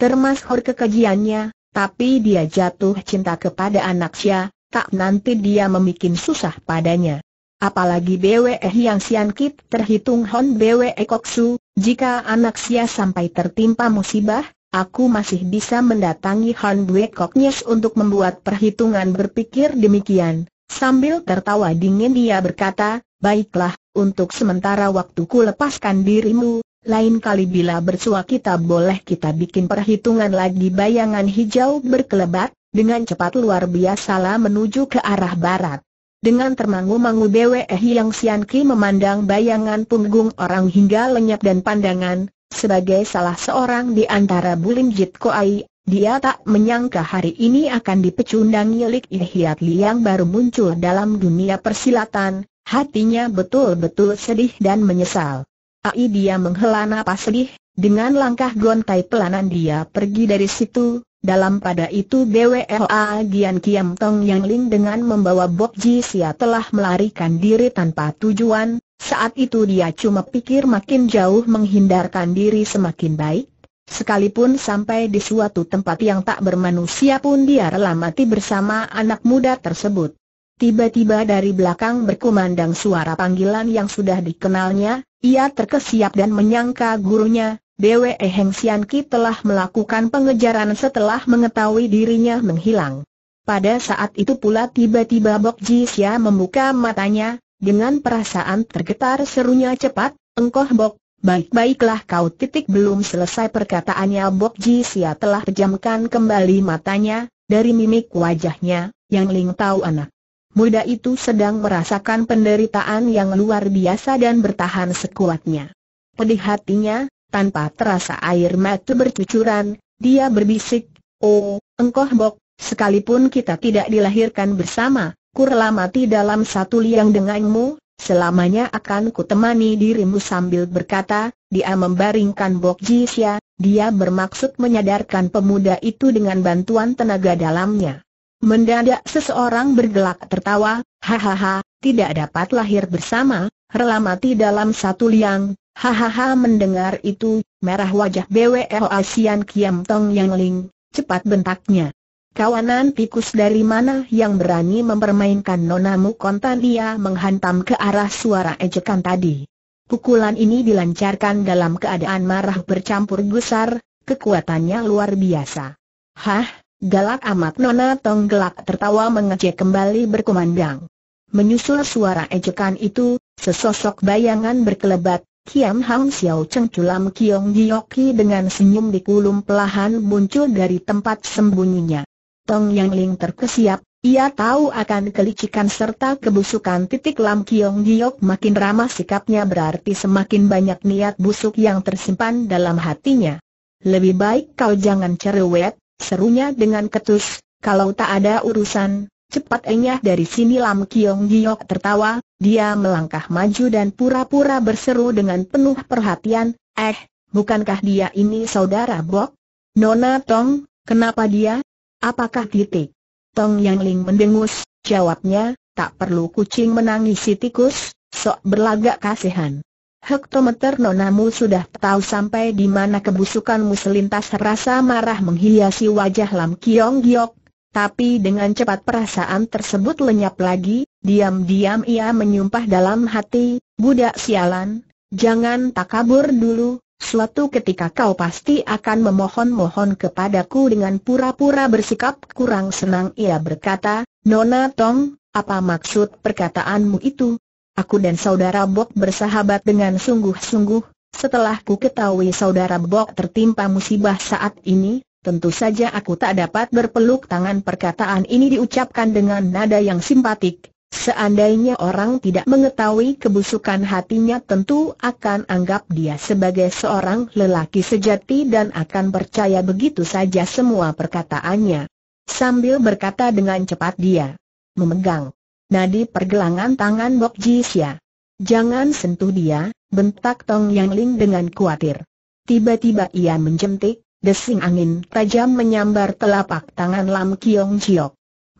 termasuk kekejiannya, tapi dia jatuh cinta kepada anak Xia, tak nanti dia memikin susah padanya. Apalagi BWE eh yang Sian Kit terhitung Hon BWE eh Koksu, jika anak Xia sampai tertimpa musibah, aku masih bisa mendatangi Hon Bwe Koknyes untuk membuat perhitungan berpikir demikian. Sambil tertawa dingin dia berkata, baiklah, untuk sementara waktuku lepaskan dirimu, lain kali bila bersua kita boleh kita bikin perhitungan lagi bayangan hijau berkelebat, dengan cepat luar lah menuju ke arah barat. Dengan termangu-mangu Bwe Hiang Sian Ki memandang bayangan punggung orang hingga lenyap dan pandangan, sebagai salah seorang di antara Bulim Jit Koai, dia tak menyangka hari ini akan dipecundang Ihyat Li yang baru muncul dalam dunia persilatan, hatinya betul-betul sedih dan menyesal. Ai dia menghela napas sedih, dengan langkah gontai pelanan dia pergi dari situ, dalam pada itu BWLA Gian Kiam Tong Yang Ling dengan membawa Bob Ji Sia telah melarikan diri tanpa tujuan, saat itu dia cuma pikir makin jauh menghindarkan diri semakin baik, Sekalipun sampai di suatu tempat yang tak bermanusia pun dia rela mati bersama anak muda tersebut. Tiba-tiba dari belakang berkumandang suara panggilan yang sudah dikenalnya, ia terkesiap dan menyangka gurunya, Dewe Heng Sian telah melakukan pengejaran setelah mengetahui dirinya menghilang. Pada saat itu pula tiba-tiba Bok Ji Xia membuka matanya, dengan perasaan tergetar serunya cepat, engkoh Bok, Baik-baiklah kau titik belum selesai perkataannya Bok Sia telah pejamkan kembali matanya, dari mimik wajahnya, yang Ling tahu anak. Muda itu sedang merasakan penderitaan yang luar biasa dan bertahan sekuatnya. Pedih hatinya, tanpa terasa air mata bercucuran, dia berbisik, Oh, engkau Bok, sekalipun kita tidak dilahirkan bersama, kurlamati mati dalam satu liang denganmu, Selamanya akan kutemani dirimu sambil berkata, dia membaringkan Bok Jisya, dia bermaksud menyadarkan pemuda itu dengan bantuan tenaga dalamnya. Mendadak seseorang bergelak tertawa, hahaha, tidak dapat lahir bersama, rela mati dalam satu liang, hahaha mendengar itu, merah wajah BWO Asian Kiam Tong Yang Ling, cepat bentaknya. Kawanan tikus dari mana yang berani mempermainkan nonamu kontan ia menghantam ke arah suara ejekan tadi. Pukulan ini dilancarkan dalam keadaan marah bercampur gusar, kekuatannya luar biasa. Hah, galak amat nona tonggelak tertawa mengejek kembali berkumandang. Menyusul suara ejekan itu, sesosok bayangan berkelebat, Kiam Hang Xiao Cheng Culam Kiong Giyoki dengan senyum dikulum pelahan muncul dari tempat sembunyinya. Tong Yang Ling terkesiap, ia tahu akan kelicikan serta kebusukan titik Lam Kiong Giok makin ramah sikapnya berarti semakin banyak niat busuk yang tersimpan dalam hatinya. Lebih baik kau jangan cerewet, serunya dengan ketus, kalau tak ada urusan, cepat enyah dari sini Lam Kiong Giok tertawa, dia melangkah maju dan pura-pura berseru dengan penuh perhatian, eh, bukankah dia ini saudara Bok? Nona Tong, kenapa dia, Apakah titik? Tong Yang Ling mendengus, jawabnya, tak perlu kucing menangisi tikus, sok berlagak kasihan. Hektometer nonamu sudah tahu sampai di mana kebusukanmu selintas rasa marah menghiasi wajah Lam Kiong Giok, tapi dengan cepat perasaan tersebut lenyap lagi, diam-diam ia menyumpah dalam hati, budak sialan, jangan tak kabur dulu, Suatu ketika kau pasti akan memohon-mohon kepadaku dengan pura-pura bersikap kurang senang ia berkata, Nona Tong, apa maksud perkataanmu itu? Aku dan saudara Bok bersahabat dengan sungguh-sungguh, setelah ku ketahui saudara Bok tertimpa musibah saat ini, tentu saja aku tak dapat berpeluk tangan perkataan ini diucapkan dengan nada yang simpatik, Seandainya orang tidak mengetahui kebusukan hatinya tentu akan anggap dia sebagai seorang lelaki sejati dan akan percaya begitu saja semua perkataannya. Sambil berkata dengan cepat dia memegang nadi pergelangan tangan Bok Jisya. Jangan sentuh dia, bentak Tong Yang Ling dengan khawatir. Tiba-tiba ia menjentik, desing angin tajam menyambar telapak tangan Lam Kiong Chiok.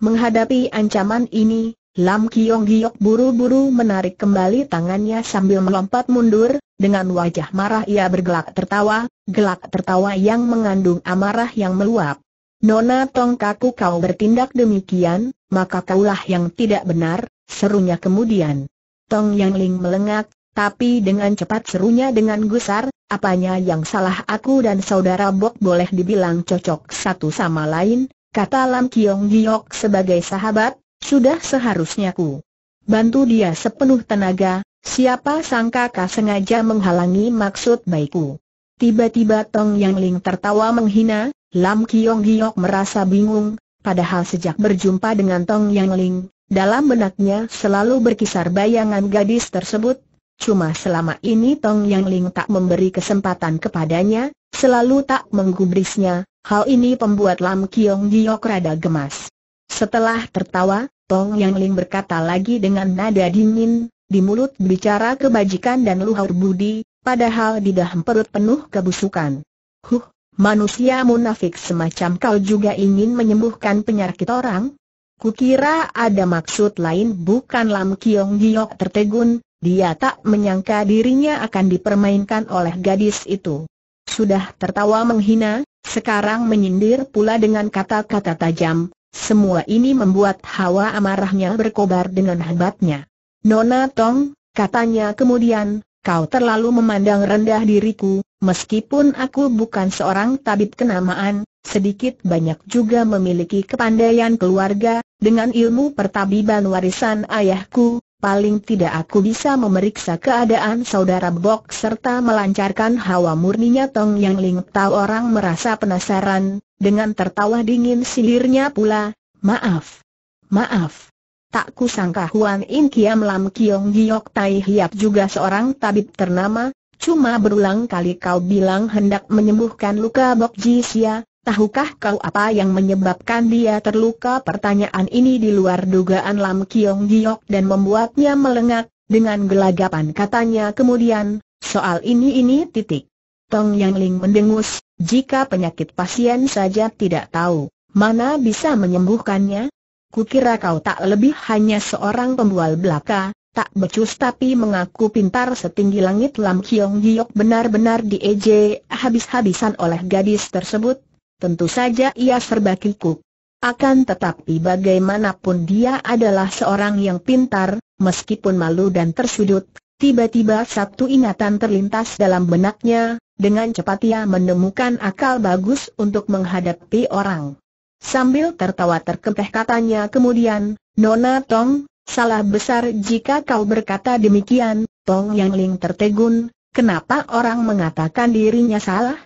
Menghadapi ancaman ini, Lam Kiong Giok buru-buru menarik kembali tangannya sambil melompat mundur, dengan wajah marah ia bergelak tertawa, gelak tertawa yang mengandung amarah yang meluap. Nona Tong Kaku kau bertindak demikian, maka kaulah yang tidak benar, serunya kemudian. Tong Yang Ling melengak, tapi dengan cepat serunya dengan gusar, apanya yang salah aku dan saudara Bok boleh dibilang cocok satu sama lain, kata Lam Kiong Giok sebagai sahabat, sudah seharusnya ku bantu dia sepenuh tenaga, siapa sangka kau sengaja menghalangi maksud baikku. Tiba-tiba Tong Yang Ling tertawa menghina, Lam Kiong Giok merasa bingung, padahal sejak berjumpa dengan Tong Yang Ling, dalam benaknya selalu berkisar bayangan gadis tersebut, Cuma selama ini Tong Yang Ling tak memberi kesempatan kepadanya, selalu tak menggubrisnya, hal ini pembuat Lam Kiong Giok rada gemas. Setelah tertawa, Tong Yang Ling berkata lagi dengan nada dingin, di mulut bicara kebajikan dan luhur budi, padahal di dalam perut penuh kebusukan. Huh, manusia munafik semacam kau juga ingin menyembuhkan penyakit orang? Kukira ada maksud lain bukan Lam Kiong Giok tertegun, dia tak menyangka dirinya akan dipermainkan oleh gadis itu. Sudah tertawa menghina, sekarang menyindir pula dengan kata-kata tajam, semua ini membuat hawa amarahnya berkobar dengan hebatnya. Nona Tong, katanya kemudian, kau terlalu memandang rendah diriku, meskipun aku bukan seorang tabib kenamaan, sedikit banyak juga memiliki kepandaian keluarga, dengan ilmu pertabiban warisan ayahku, paling tidak aku bisa memeriksa keadaan saudara Bok serta melancarkan hawa murninya Tong Yang Ling Tahu orang merasa penasaran, dengan tertawa dingin sindirnya pula, maaf. Maaf. Tak kusangka Huan In Kiam Lam Kiong Giok Tai Hiap juga seorang tabib ternama, cuma berulang kali kau bilang hendak menyembuhkan luka Bok Ji Sia, tahukah kau apa yang menyebabkan dia terluka? Pertanyaan ini di luar dugaan Lam Kiong Giok dan membuatnya melengak, dengan gelagapan katanya kemudian, soal ini ini titik. Tong Yang Ling mendengus, jika penyakit pasien saja tidak tahu, mana bisa menyembuhkannya? Kukira kau tak lebih hanya seorang pembual belaka, tak becus tapi mengaku pintar setinggi langit Lam Kiong Giok benar-benar dieje habis-habisan oleh gadis tersebut. Tentu saja ia serba kikuk. Akan tetapi bagaimanapun dia adalah seorang yang pintar, meskipun malu dan tersudut, tiba-tiba satu ingatan terlintas dalam benaknya, dengan cepat ia menemukan akal bagus untuk menghadapi orang. Sambil tertawa terkepeh katanya kemudian, Nona Tong, salah besar jika kau berkata demikian, Tong Yang Ling tertegun, kenapa orang mengatakan dirinya salah?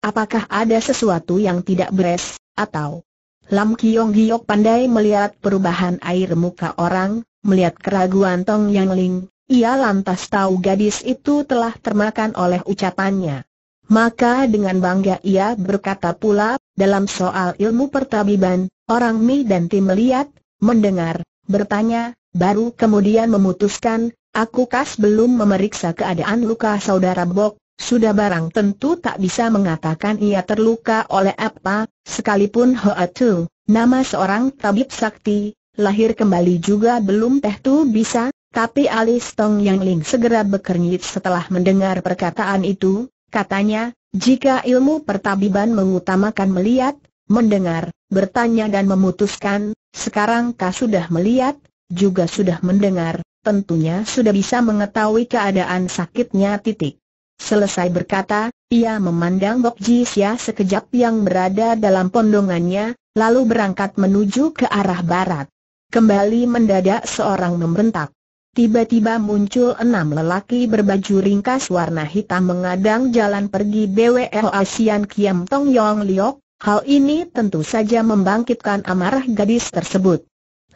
Apakah ada sesuatu yang tidak beres, atau... Lam Kiong Giok pandai melihat perubahan air muka orang, melihat keraguan Tong Yang Ling, ia lantas tahu gadis itu telah termakan oleh ucapannya. Maka dengan bangga ia berkata pula, dalam soal ilmu pertabiban, orang Mi dan tim melihat, mendengar, bertanya, baru kemudian memutuskan, aku kas belum memeriksa keadaan luka saudara Bok, sudah barang tentu tak bisa mengatakan ia terluka oleh apa, sekalipun Hoa Tu, nama seorang tabib sakti, lahir kembali juga belum teh tu bisa, tapi alis Tong Yang Ling segera bekernyit setelah mendengar perkataan itu, Katanya, jika ilmu pertabiban mengutamakan melihat, mendengar, bertanya dan memutuskan, sekarang kau sudah melihat, juga sudah mendengar, tentunya sudah bisa mengetahui keadaan sakitnya titik. Selesai berkata, ia memandang Bok Ji sekejap yang berada dalam pondongannya, lalu berangkat menuju ke arah barat. Kembali mendadak seorang membentak. Tiba-tiba muncul enam lelaki berbaju ringkas warna hitam mengadang jalan pergi BWL Asian Kiam Tong Yong Liok, hal ini tentu saja membangkitkan amarah gadis tersebut.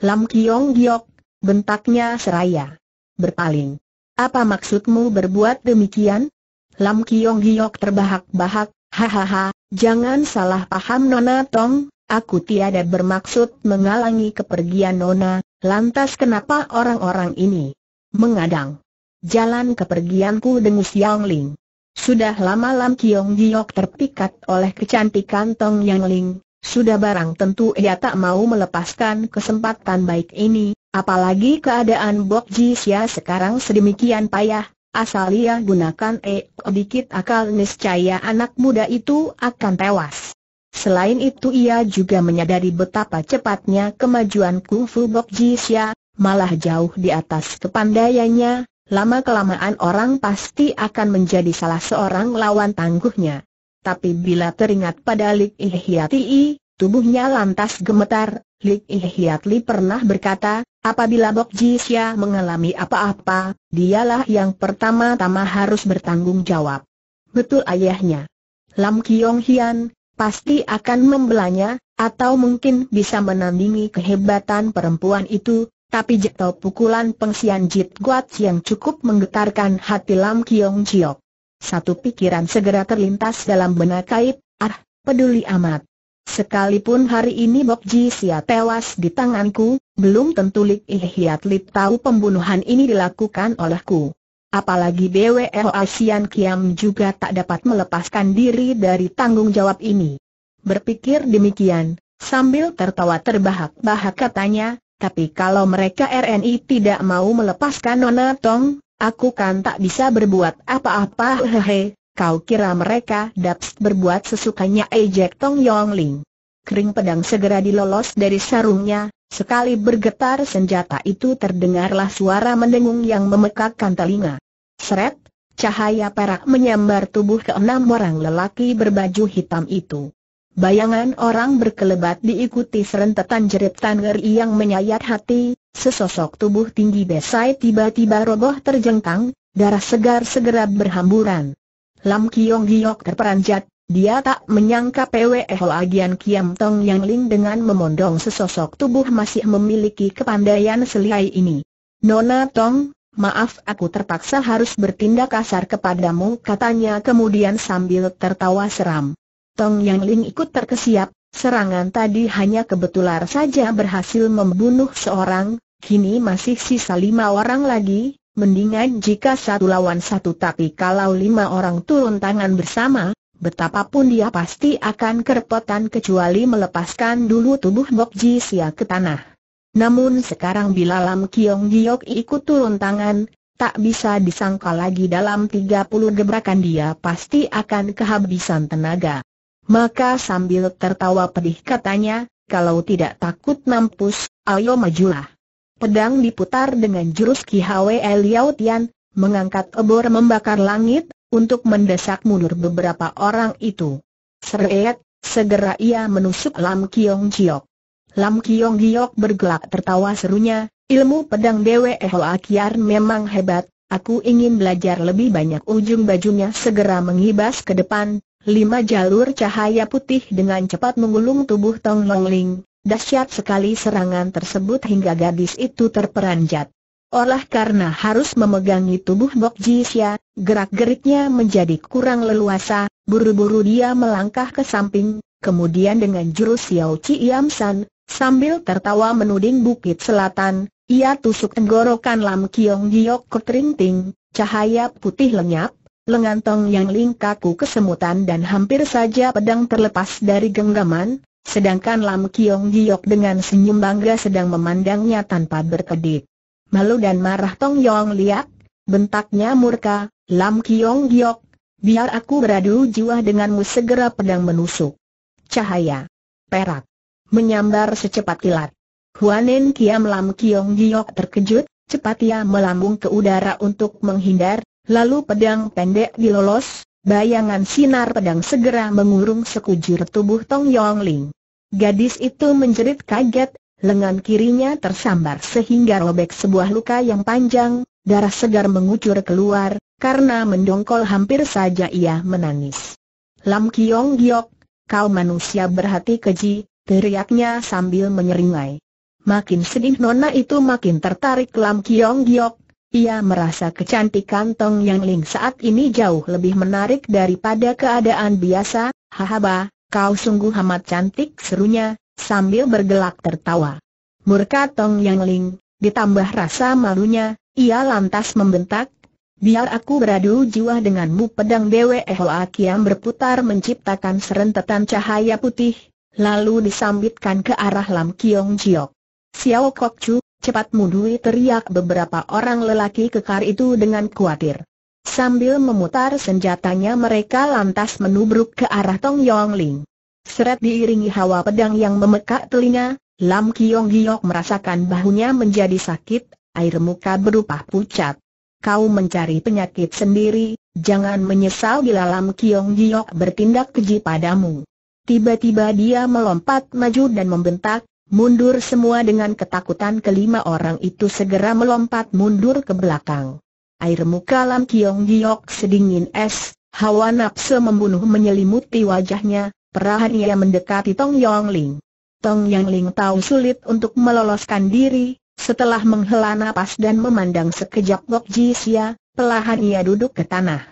Lam Kiong Giok, bentaknya seraya. Berpaling. Apa maksudmu berbuat demikian? Lam Kiong Giok terbahak-bahak, hahaha, jangan salah paham Nona Tong, aku tiada bermaksud mengalangi kepergian Nona, Lantas kenapa orang-orang ini mengadang? Jalan kepergianku dengan Yang Ling. Sudah lama Lam Kiong Giok terpikat oleh kecantikan Tong Yang Ling, sudah barang tentu ia tak mau melepaskan kesempatan baik ini, apalagi keadaan Bok Ji Xia sekarang sedemikian payah, asal ia gunakan eh sedikit akal niscaya anak muda itu akan tewas. Selain itu ia juga menyadari betapa cepatnya kemajuan kungfu Bok Xia, malah jauh di atas kepandaiannya, lama-kelamaan orang pasti akan menjadi salah seorang lawan tangguhnya. Tapi bila teringat pada Lik Ihyatii, tubuhnya lantas gemetar, Lik Ihyatli pernah berkata, apabila Bok Xia mengalami apa-apa, dialah yang pertama-tama harus bertanggung jawab. Betul ayahnya. Lam Kiong Hian, pasti akan membelanya, atau mungkin bisa menandingi kehebatan perempuan itu, tapi jatuh pukulan pengsian Jit Guat yang cukup menggetarkan hati Lam Kiong Chiok. Satu pikiran segera terlintas dalam benak kait, ah, peduli amat. Sekalipun hari ini Bok Ji Sia tewas di tanganku, belum tentu Lik Ihiat Lip tahu pembunuhan ini dilakukan olehku. Apalagi BWO Asian Kiam juga tak dapat melepaskan diri dari tanggung jawab ini. Berpikir demikian, sambil tertawa terbahak-bahak katanya, tapi kalau mereka RNI tidak mau melepaskan Nona Tong, aku kan tak bisa berbuat apa-apa hehehe, kau kira mereka dapat berbuat sesukanya ejek Tong Yong Ling. Kering pedang segera dilolos dari sarungnya, Sekali bergetar senjata itu terdengarlah suara mendengung yang memekakkan telinga. Seret, cahaya perak menyambar tubuh ke enam orang lelaki berbaju hitam itu. Bayangan orang berkelebat diikuti serentetan jerit tanger yang menyayat hati, sesosok tubuh tinggi Besai tiba-tiba roboh terjengkang, darah segar segera berhamburan. Lam Kiong Giok terperanjat, dia tak menyangka PWE Agian Kiam Tong Yang Ling dengan memondong sesosok tubuh masih memiliki kepandaian selihai ini. Nona Tong, Maaf aku terpaksa harus bertindak kasar kepadamu katanya kemudian sambil tertawa seram. Tong Yang Ling ikut terkesiap, serangan tadi hanya kebetulan saja berhasil membunuh seorang, kini masih sisa lima orang lagi, mendingan jika satu lawan satu tapi kalau lima orang turun tangan bersama, betapapun dia pasti akan kerepotan kecuali melepaskan dulu tubuh Bok Ji Sia ya ke tanah. Namun sekarang bila Lam Kiong Giok ikut turun tangan, tak bisa disangka lagi dalam 30 gebrakan dia pasti akan kehabisan tenaga. Maka sambil tertawa pedih katanya, kalau tidak takut nampus ayo majulah. Pedang diputar dengan jurus Ki Hwe Liao Tian, mengangkat obor membakar langit, untuk mendesak mundur beberapa orang itu. Seret, segera ia menusuk Lam Kiong Giok. Lam Kiong Giok bergelak tertawa serunya, ilmu pedang Dewe Hoa Akiar memang hebat, aku ingin belajar lebih banyak ujung bajunya segera mengibas ke depan, lima jalur cahaya putih dengan cepat menggulung tubuh Tong Long Ling, dahsyat sekali serangan tersebut hingga gadis itu terperanjat. Olah karena harus memegangi tubuh Bok Jisya, gerak-geriknya menjadi kurang leluasa, buru-buru dia melangkah ke samping, Kemudian dengan jurus Xiao Chi Yam San, Sambil tertawa menuding bukit selatan, ia tusuk tenggorokan Lam Kiong Giok terinting. cahaya putih lenyap, lengan Tong Yang Ling kaku kesemutan dan hampir saja pedang terlepas dari genggaman, sedangkan Lam Kiong Giok dengan senyum bangga sedang memandangnya tanpa berkedip. Malu dan marah Tong Yong Liak, bentaknya murka, Lam Kiong Giok, biar aku beradu jiwa denganmu segera pedang menusuk. Cahaya. Perak menyambar secepat kilat. Huanen Kiam Lam Kiong Giok terkejut, cepat ia melambung ke udara untuk menghindar, lalu pedang pendek dilolos, bayangan sinar pedang segera mengurung sekujur tubuh Tong Yong Ling. Gadis itu menjerit kaget, lengan kirinya tersambar sehingga robek sebuah luka yang panjang, darah segar mengucur keluar, karena mendongkol hampir saja ia menangis. Lam Kiong Giok, kau manusia berhati keji, teriaknya sambil menyeringai. Makin sedih Nona itu makin tertarik Lam Kiong Giok, ia merasa kecantikan Tong Yang Ling saat ini jauh lebih menarik daripada keadaan biasa, Hahaha, kau sungguh amat cantik serunya, sambil bergelak tertawa. Murka Tong Yang Ling, ditambah rasa malunya, ia lantas membentak, Biar aku beradu jiwa denganmu pedang dewa Eho Kiam berputar menciptakan serentetan cahaya putih, lalu disambitkan ke arah Lam Kiong Chiok. Xiao Kok Chu, cepat mundur teriak beberapa orang lelaki kekar itu dengan khawatir. Sambil memutar senjatanya mereka lantas menubruk ke arah Tong Yong Ling. Seret diiringi hawa pedang yang memekak telinga, Lam Kiong Giok merasakan bahunya menjadi sakit, air muka berupa pucat. Kau mencari penyakit sendiri, jangan menyesal bila Lam Kiong Giok bertindak keji padamu. Tiba-tiba dia melompat maju dan membentak, mundur semua dengan ketakutan kelima orang itu segera melompat mundur ke belakang. Air muka Lam Kiong Giok sedingin es, hawa nafsu membunuh menyelimuti wajahnya, perahan ia mendekati Tong Yong Ling. Tong Yong Ling tahu sulit untuk meloloskan diri, setelah menghela nafas dan memandang sekejap Bok Ji Sia, pelahan ia duduk ke tanah.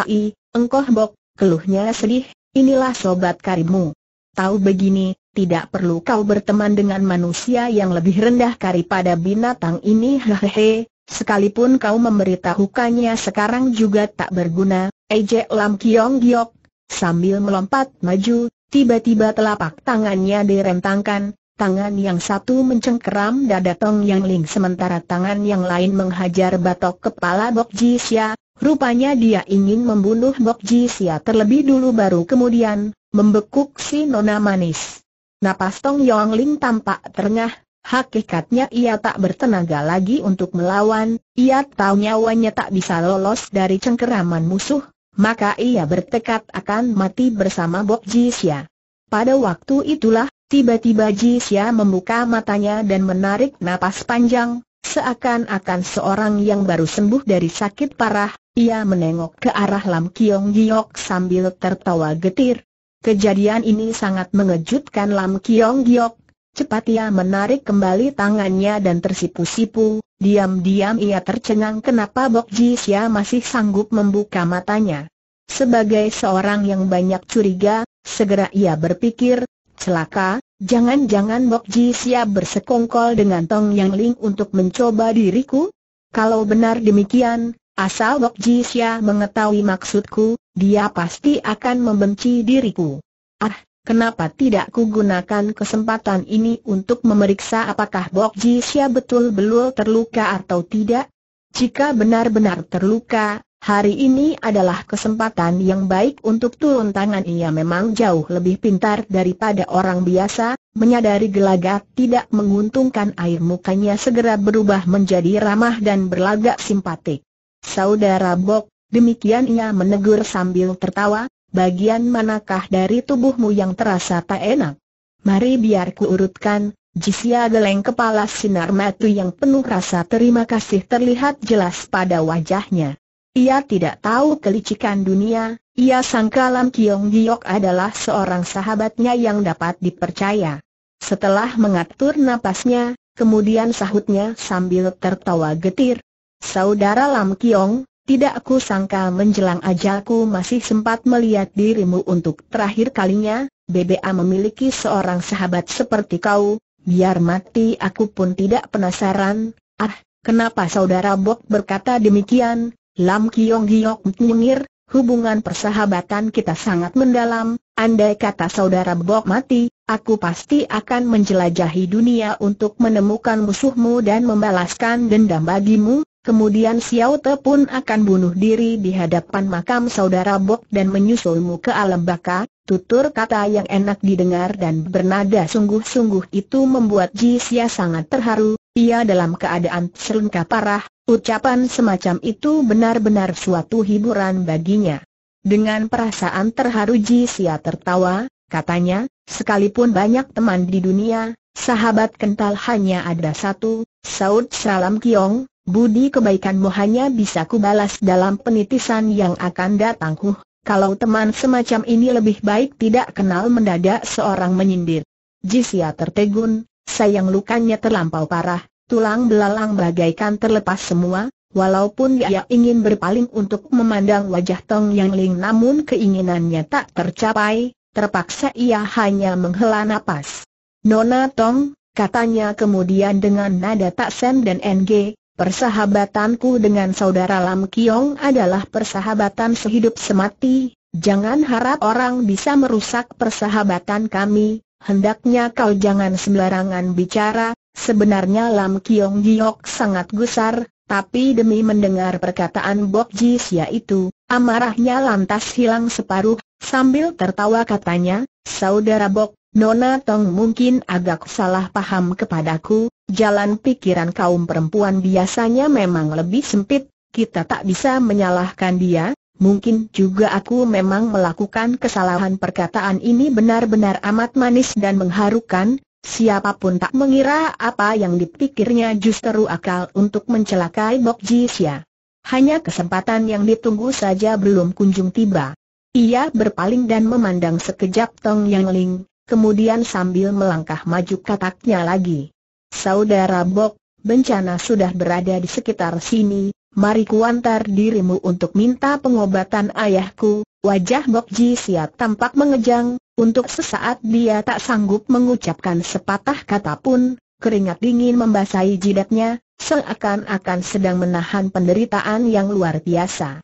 Ai, engkoh bok, keluhnya sedih, inilah sobat karimu. Tahu begini, tidak perlu kau berteman dengan manusia yang lebih rendah kari binatang ini hehehe, sekalipun kau memberitahukannya sekarang juga tak berguna, ejek Lam Kiong Giok, sambil melompat maju, tiba-tiba telapak tangannya direntangkan, tangan yang satu mencengkeram dada Tong Yang Ling sementara tangan yang lain menghajar batok kepala Bok Ji Xia, Rupanya dia ingin membunuh Bok Sia terlebih dulu baru kemudian, membekuk si Nona Manis. Napas Tong Yong Ling tampak terengah, hakikatnya ia tak bertenaga lagi untuk melawan, ia tahu nyawanya tak bisa lolos dari cengkeraman musuh, maka ia bertekad akan mati bersama Bok Sia. Pada waktu itulah, tiba-tiba Sia membuka matanya dan menarik napas panjang, Seakan-akan seorang yang baru sembuh dari sakit parah, ia menengok ke arah Lam Kiong Giok sambil tertawa getir. Kejadian ini sangat mengejutkan Lam Kiong Giok. Cepat ia menarik kembali tangannya dan tersipu-sipu, diam-diam ia tercengang kenapa Bok Ji Sia masih sanggup membuka matanya. Sebagai seorang yang banyak curiga, segera ia berpikir, Celaka, jangan-jangan Bok Ji siap bersekongkol dengan Tong Yang Ling untuk mencoba diriku? Kalau benar demikian, Asal Bok Ji siap mengetahui maksudku, dia pasti akan membenci diriku. Ah, kenapa tidak ku gunakan kesempatan ini untuk memeriksa apakah Bok Ji siap betul-betul terluka atau tidak? Jika benar-benar terluka, Hari ini adalah kesempatan yang baik untuk turun tangan ia memang jauh lebih pintar daripada orang biasa, menyadari gelagat tidak menguntungkan air mukanya segera berubah menjadi ramah dan berlagak simpatik. Saudara Bok, demikian ia menegur sambil tertawa, bagian manakah dari tubuhmu yang terasa tak enak? Mari biar ku urutkan, Jisia geleng kepala sinar matu yang penuh rasa terima kasih terlihat jelas pada wajahnya. Ia tidak tahu kelicikan dunia, ia sangka Lam Kiong Giok adalah seorang sahabatnya yang dapat dipercaya. Setelah mengatur napasnya, kemudian sahutnya sambil tertawa getir. Saudara Lam Kiong, tidak aku sangka menjelang ajalku masih sempat melihat dirimu untuk terakhir kalinya, BBA memiliki seorang sahabat seperti kau, biar mati aku pun tidak penasaran, ah, kenapa saudara Bok berkata demikian, Lam Kiong Giok mengir, hubungan persahabatan kita sangat mendalam, andai kata saudara Bok mati, aku pasti akan menjelajahi dunia untuk menemukan musuhmu dan membalaskan dendam bagimu, kemudian Xiao Te pun akan bunuh diri di hadapan makam saudara Bok dan menyusulmu ke alam baka, Tutur kata yang enak didengar dan bernada sungguh-sungguh itu membuat Xia sangat terharu, ia dalam keadaan selengkap parah, ucapan semacam itu benar-benar suatu hiburan baginya. Dengan perasaan terharu Xia tertawa, katanya, sekalipun banyak teman di dunia, sahabat kental hanya ada satu, Saud Salam Kiong, budi kebaikanmu hanya bisa kubalas dalam penitisan yang akan datang huh. Kalau teman semacam ini lebih baik tidak kenal mendadak seorang menyindir. Jisia tertegun, sayang lukanya terlampau parah, tulang belalang bagaikan terlepas semua, Walaupun ia ingin berpaling untuk memandang wajah Tong Yang Ling namun keinginannya tak tercapai, terpaksa ia hanya menghela napas. Nona Tong, katanya kemudian dengan nada tak sen dan NG, Persahabatanku dengan saudara Lam Kiong adalah persahabatan sehidup semati, jangan harap orang bisa merusak persahabatan kami, hendaknya kau jangan sembarangan bicara, sebenarnya Lam Kiong Giok sangat gusar, tapi demi mendengar perkataan Bok Ji Sia itu, amarahnya lantas hilang separuh, sambil tertawa katanya, Saudara Bok, Nona Tong mungkin agak salah paham kepadaku, Jalan pikiran kaum perempuan biasanya memang lebih sempit, kita tak bisa menyalahkan dia, mungkin juga aku memang melakukan kesalahan perkataan ini benar-benar amat manis dan mengharukan, siapapun tak mengira apa yang dipikirnya justru akal untuk mencelakai Bok Jisya. Hanya kesempatan yang ditunggu saja belum kunjung tiba. Ia berpaling dan memandang sekejap Tong Yang Ling, kemudian sambil melangkah maju kataknya lagi. Saudara Bok, bencana sudah berada di sekitar sini, mari kuantar dirimu untuk minta pengobatan ayahku. Wajah Bok Ji Siat tampak mengejang, untuk sesaat dia tak sanggup mengucapkan sepatah kata pun, keringat dingin membasahi jidatnya, seakan-akan sedang menahan penderitaan yang luar biasa.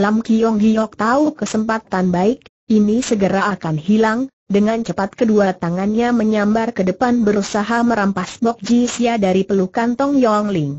Lam Kiong Giok tahu kesempatan baik, ini segera akan hilang, dengan cepat kedua tangannya menyambar ke depan berusaha merampas Bok Jisya dari pelukan Tong Yong Ling.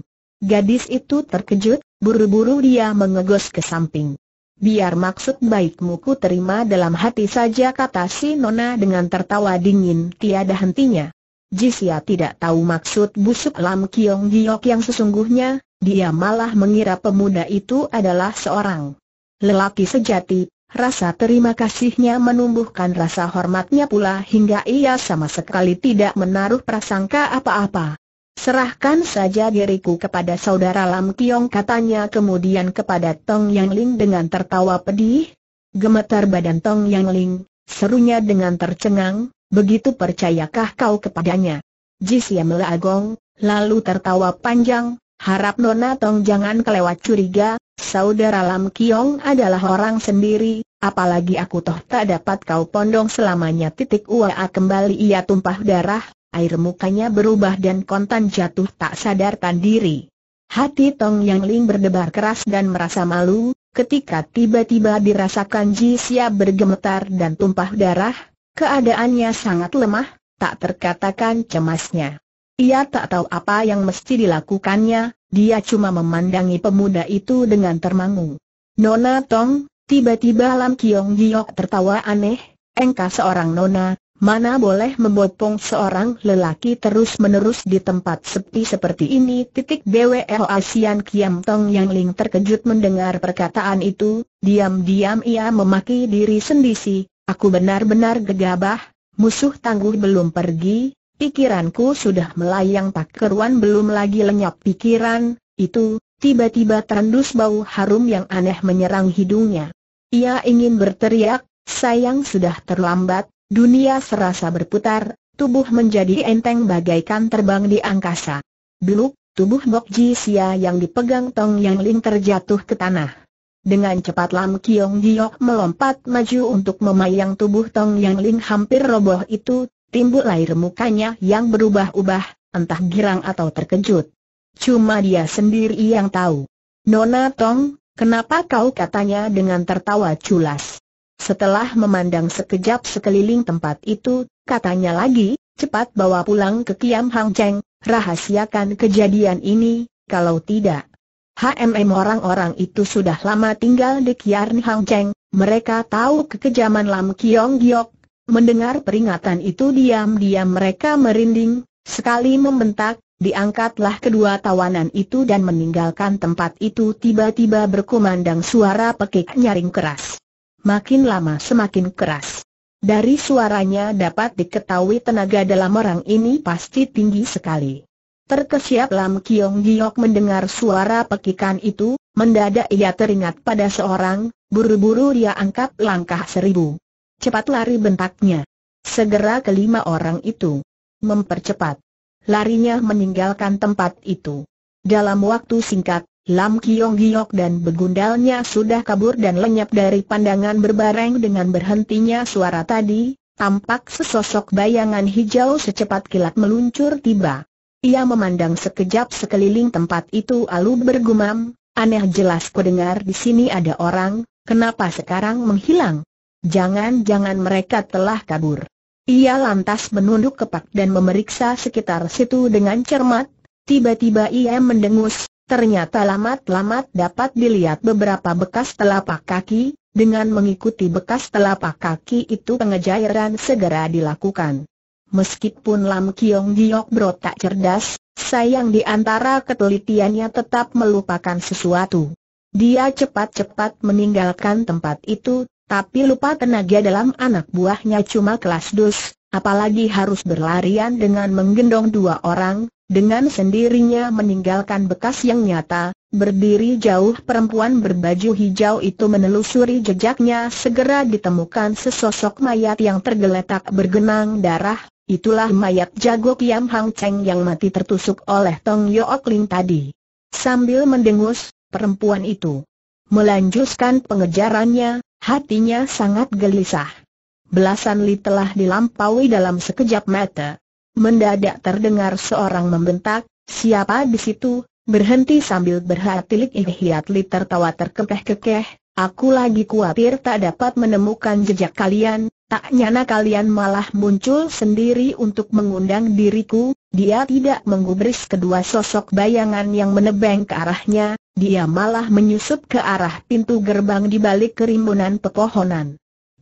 Gadis itu terkejut, buru-buru dia mengegos ke samping. Biar maksud baikmu ku terima dalam hati saja kata si Nona dengan tertawa dingin tiada hentinya. Jisya tidak tahu maksud busuk Lam Kiong Giok yang sesungguhnya, dia malah mengira pemuda itu adalah seorang lelaki sejati, Rasa terima kasihnya menumbuhkan rasa hormatnya pula hingga ia sama sekali tidak menaruh prasangka apa-apa. Serahkan saja diriku kepada saudara Lam Kiong katanya kemudian kepada Tong Yang Ling dengan tertawa pedih. Gemetar badan Tong Yang Ling, serunya dengan tercengang, begitu percayakah kau kepadanya? Jisya Melagong, lalu tertawa panjang, Harap Nona Tong jangan kelewat curiga, saudara Lam Kiong adalah orang sendiri, apalagi aku toh tak dapat kau pondong selamanya. Titik Uaa kembali ia tumpah darah, air mukanya berubah dan kontan jatuh tak sadarkan diri. Hati Tong Yang Ling berdebar keras dan merasa malu, ketika tiba-tiba dirasakan Ji Xia bergemetar dan tumpah darah, keadaannya sangat lemah, tak terkatakan cemasnya. Ia tak tahu apa yang mesti dilakukannya, dia cuma memandangi pemuda itu dengan termangu. Nona Tong, tiba-tiba Lam Kiong Giok tertawa aneh, engkau seorang nona, mana boleh membopong seorang lelaki terus-menerus di tempat sepi seperti ini. Titik BWL Asian Kiam Tong Yang Ling terkejut mendengar perkataan itu, diam-diam ia memaki diri sendisi, aku benar-benar gegabah, musuh tangguh belum pergi, Pikiranku sudah melayang tak keruan belum lagi lenyap pikiran, itu, tiba-tiba terendus bau harum yang aneh menyerang hidungnya. Ia ingin berteriak, sayang sudah terlambat, dunia serasa berputar, tubuh menjadi enteng bagaikan terbang di angkasa. Beluk, tubuh Bok Ji Sia yang dipegang Tong Yang Ling terjatuh ke tanah. Dengan cepat Lam Kiong Giok melompat maju untuk memayang tubuh Tong Yang Ling hampir roboh itu, timbul air mukanya yang berubah-ubah, entah girang atau terkejut. Cuma dia sendiri yang tahu. Nona Tong, kenapa kau katanya dengan tertawa culas? Setelah memandang sekejap sekeliling tempat itu, katanya lagi, cepat bawa pulang ke Kiam Hang Cheng, rahasiakan kejadian ini, kalau tidak. HMM orang-orang itu sudah lama tinggal di Kian Hang Cheng, mereka tahu kekejaman Lam Kiong Giok, Mendengar peringatan itu diam-diam mereka merinding, sekali membentak, diangkatlah kedua tawanan itu dan meninggalkan tempat itu tiba-tiba berkumandang suara pekik nyaring keras. Makin lama semakin keras. Dari suaranya dapat diketahui tenaga dalam orang ini pasti tinggi sekali. Terkesiap Lam Kiong Giok mendengar suara pekikan itu, mendadak ia teringat pada seorang, buru-buru dia angkat langkah seribu. Cepat lari bentaknya. Segera kelima orang itu mempercepat larinya meninggalkan tempat itu. Dalam waktu singkat, Lam Kiong Giok dan begundalnya sudah kabur dan lenyap dari pandangan berbareng dengan berhentinya suara tadi, tampak sesosok bayangan hijau secepat kilat meluncur tiba. Ia memandang sekejap sekeliling tempat itu alu bergumam, aneh jelas kudengar di sini ada orang, kenapa sekarang menghilang? Jangan-jangan mereka telah kabur. Ia lantas menunduk kepak dan memeriksa sekitar situ dengan cermat. Tiba-tiba ia mendengus, ternyata lamat-lamat dapat dilihat beberapa bekas telapak kaki, dengan mengikuti bekas telapak kaki itu pengejairan segera dilakukan. Meskipun Lam Kiong Giok Bro tak cerdas, sayang di antara ketelitiannya tetap melupakan sesuatu. Dia cepat-cepat meninggalkan tempat itu, tapi lupa tenaga dalam anak buahnya cuma kelas dus, apalagi harus berlarian dengan menggendong dua orang, dengan sendirinya meninggalkan bekas yang nyata, berdiri jauh perempuan berbaju hijau itu menelusuri jejaknya segera ditemukan sesosok mayat yang tergeletak bergenang darah, itulah mayat jago Kiam Hang Cheng yang mati tertusuk oleh Tong Yook Ling tadi. Sambil mendengus, perempuan itu melanjutkan pengejarannya, Hatinya sangat gelisah. Belasan li telah dilampaui dalam sekejap mata. Mendadak terdengar seorang membentak, siapa di situ? Berhenti sambil berhati lik lihat li tertawa terkekeh-kekeh, aku lagi khawatir tak dapat menemukan jejak kalian, tak nyana kalian malah muncul sendiri untuk mengundang diriku, dia tidak menggubris kedua sosok bayangan yang menebeng ke arahnya, dia malah menyusup ke arah pintu gerbang di balik kerimbunan pepohonan.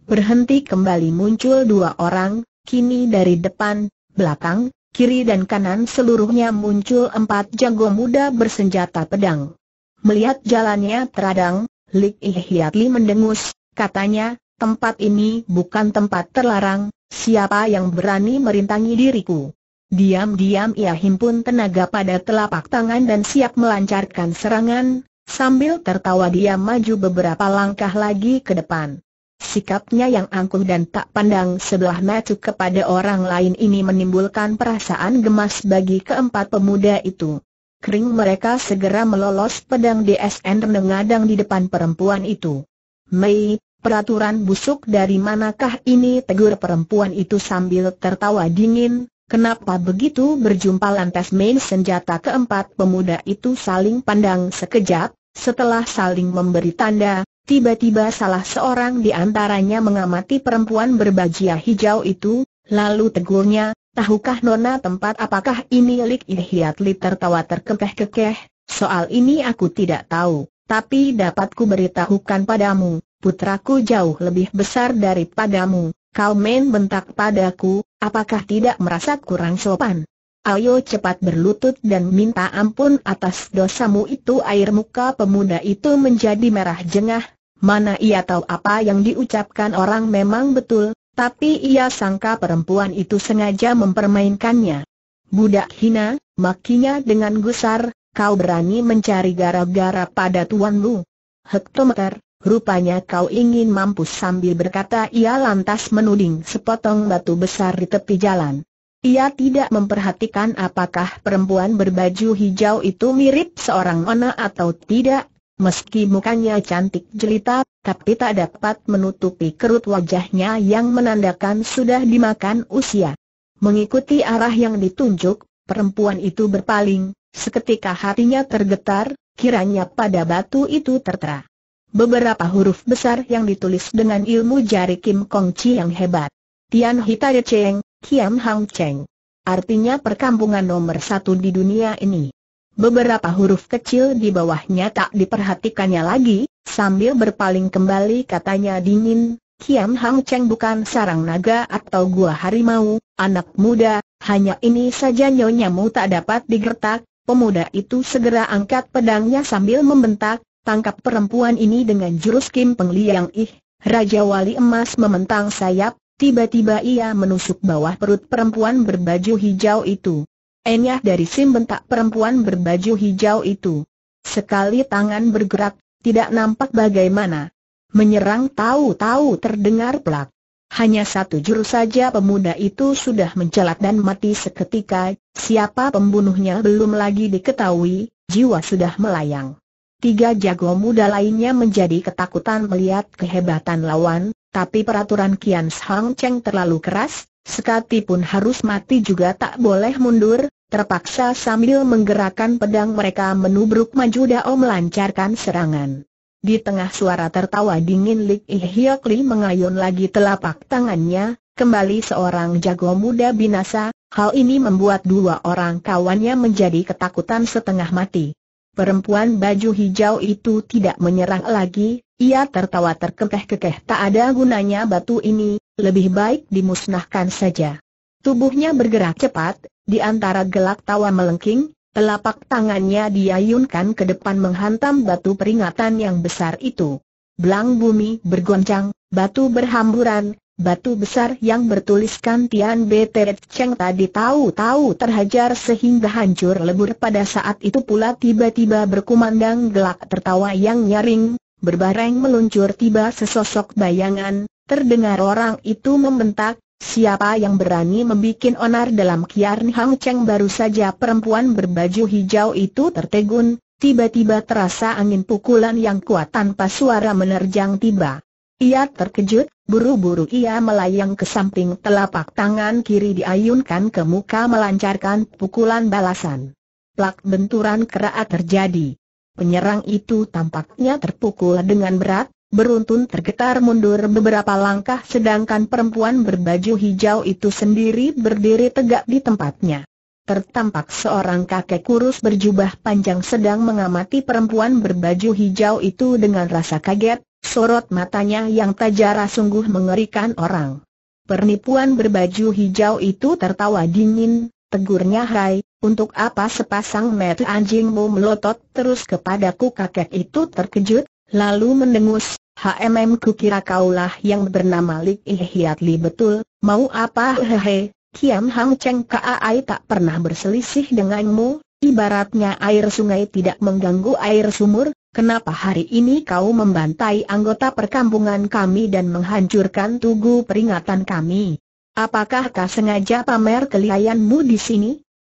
Berhenti kembali muncul dua orang, kini dari depan, belakang, kiri dan kanan seluruhnya muncul empat jago muda bersenjata pedang. Melihat jalannya teradang, Lik Ihyatli mendengus, katanya, tempat ini bukan tempat terlarang, siapa yang berani merintangi diriku? Diam-diam ia himpun tenaga pada telapak tangan dan siap melancarkan serangan, sambil tertawa dia maju beberapa langkah lagi ke depan. Sikapnya yang angkuh dan tak pandang sebelah mata kepada orang lain ini menimbulkan perasaan gemas bagi keempat pemuda itu. Kering mereka segera melolos pedang DSN renengadang di depan perempuan itu. Mei, peraturan busuk dari manakah ini tegur perempuan itu sambil tertawa dingin, Kenapa begitu berjumpa lantas main senjata keempat pemuda itu saling pandang sekejap, setelah saling memberi tanda, tiba-tiba salah seorang di antaranya mengamati perempuan berbajia hijau itu, lalu tegurnya, tahukah nona tempat apakah ini Lik Ihiat Li tertawa terkekeh-kekeh, soal ini aku tidak tahu, tapi dapatku beritahukan padamu, putraku jauh lebih besar daripadamu, kau main bentak padaku, Apakah tidak merasa kurang sopan? Ayo cepat berlutut dan minta ampun atas dosamu itu air muka pemuda itu menjadi merah jengah, mana ia tahu apa yang diucapkan orang memang betul, tapi ia sangka perempuan itu sengaja mempermainkannya. Budak hina, makinya dengan gusar, kau berani mencari gara-gara pada tuanmu. Hektometer, Rupanya kau ingin mampus sambil berkata ia lantas menuding sepotong batu besar di tepi jalan. Ia tidak memperhatikan apakah perempuan berbaju hijau itu mirip seorang ona atau tidak, meski mukanya cantik jelita, tapi tak dapat menutupi kerut wajahnya yang menandakan sudah dimakan usia. Mengikuti arah yang ditunjuk, perempuan itu berpaling, seketika hatinya tergetar, kiranya pada batu itu tertera. Beberapa huruf besar yang ditulis dengan ilmu jari Kim Kong Chi yang hebat. Tian Ye Cheng, Kiam Hang Cheng. Artinya perkampungan nomor satu di dunia ini. Beberapa huruf kecil di bawahnya tak diperhatikannya lagi, sambil berpaling kembali katanya dingin, Kiam Hang Cheng bukan sarang naga atau gua harimau, anak muda, hanya ini saja nyonyamu tak dapat digertak, pemuda itu segera angkat pedangnya sambil membentak, tangkap perempuan ini dengan jurus Kim Peng Liang Ih, Raja Wali Emas mementang sayap, tiba-tiba ia menusuk bawah perut perempuan berbaju hijau itu. Enyah dari sim bentak perempuan berbaju hijau itu. Sekali tangan bergerak, tidak nampak bagaimana. Menyerang tahu-tahu terdengar pelak. Hanya satu jurus saja pemuda itu sudah mencelat dan mati seketika, siapa pembunuhnya belum lagi diketahui, jiwa sudah melayang. Tiga jago muda lainnya menjadi ketakutan melihat kehebatan lawan, tapi peraturan Kian Shang Cheng terlalu keras, sekati pun harus mati juga tak boleh mundur, terpaksa sambil menggerakkan pedang mereka menubruk maju Dao melancarkan serangan. Di tengah suara tertawa dingin Lik Hiok Li mengayun lagi telapak tangannya, kembali seorang jago muda binasa, hal ini membuat dua orang kawannya menjadi ketakutan setengah mati. Perempuan baju hijau itu tidak menyerang lagi, ia tertawa terkekeh-kekeh tak ada gunanya batu ini, lebih baik dimusnahkan saja. Tubuhnya bergerak cepat, di antara gelak tawa melengking, telapak tangannya diayunkan ke depan menghantam batu peringatan yang besar itu. Belang bumi bergoncang, batu berhamburan, Batu besar yang bertuliskan Tian Bete Cheng tadi tahu-tahu terhajar sehingga hancur lebur pada saat itu pula tiba-tiba berkumandang gelak tertawa yang nyaring, berbareng meluncur tiba sesosok bayangan, terdengar orang itu membentak, Siapa yang berani membuat onar dalam kiarn Hang Cheng baru saja perempuan berbaju hijau itu tertegun, tiba-tiba terasa angin pukulan yang kuat tanpa suara menerjang tiba. Ia terkejut, buru-buru ia melayang ke samping telapak tangan kiri diayunkan ke muka melancarkan pukulan balasan. Plak benturan keraat terjadi. Penyerang itu tampaknya terpukul dengan berat, beruntun tergetar mundur beberapa langkah sedangkan perempuan berbaju hijau itu sendiri berdiri tegak di tempatnya. Tertampak seorang kakek kurus berjubah panjang sedang mengamati perempuan berbaju hijau itu dengan rasa kaget, Sorot matanya yang tajara sungguh mengerikan orang. Pernipuan berbaju hijau itu tertawa dingin, tegurnya Hai, untuk apa sepasang mata anjingmu melotot terus kepadaku kakek itu terkejut, lalu mendengus, HMM kukira kaulah yang bernama Lik Ihyatli betul, mau apa hehehe, Kiam Hang Cheng Kaai tak pernah berselisih denganmu, ibaratnya air sungai tidak mengganggu air sumur, Kenapa hari ini kau membantai anggota perkampungan kami dan menghancurkan tugu peringatan kami? Apakah kau sengaja pamer kelihayanmu di sini?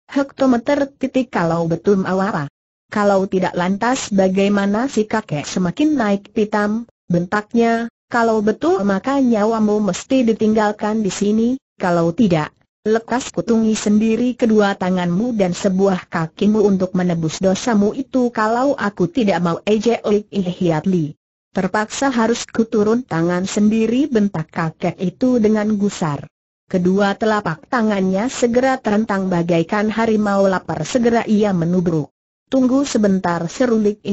Hektometer titik kalau betul awara. Kalau tidak lantas bagaimana si kakek semakin naik pitam, bentaknya, kalau betul maka nyawamu mesti ditinggalkan di sini, kalau tidak, Lekas kutungi sendiri kedua tanganmu dan sebuah kakimu untuk menebus dosamu itu kalau aku tidak mau ejelik Li. Terpaksa harus kuturun tangan sendiri bentak kakek itu dengan gusar. Kedua telapak tangannya segera terentang bagaikan harimau lapar segera ia menubruk. Tunggu sebentar serulik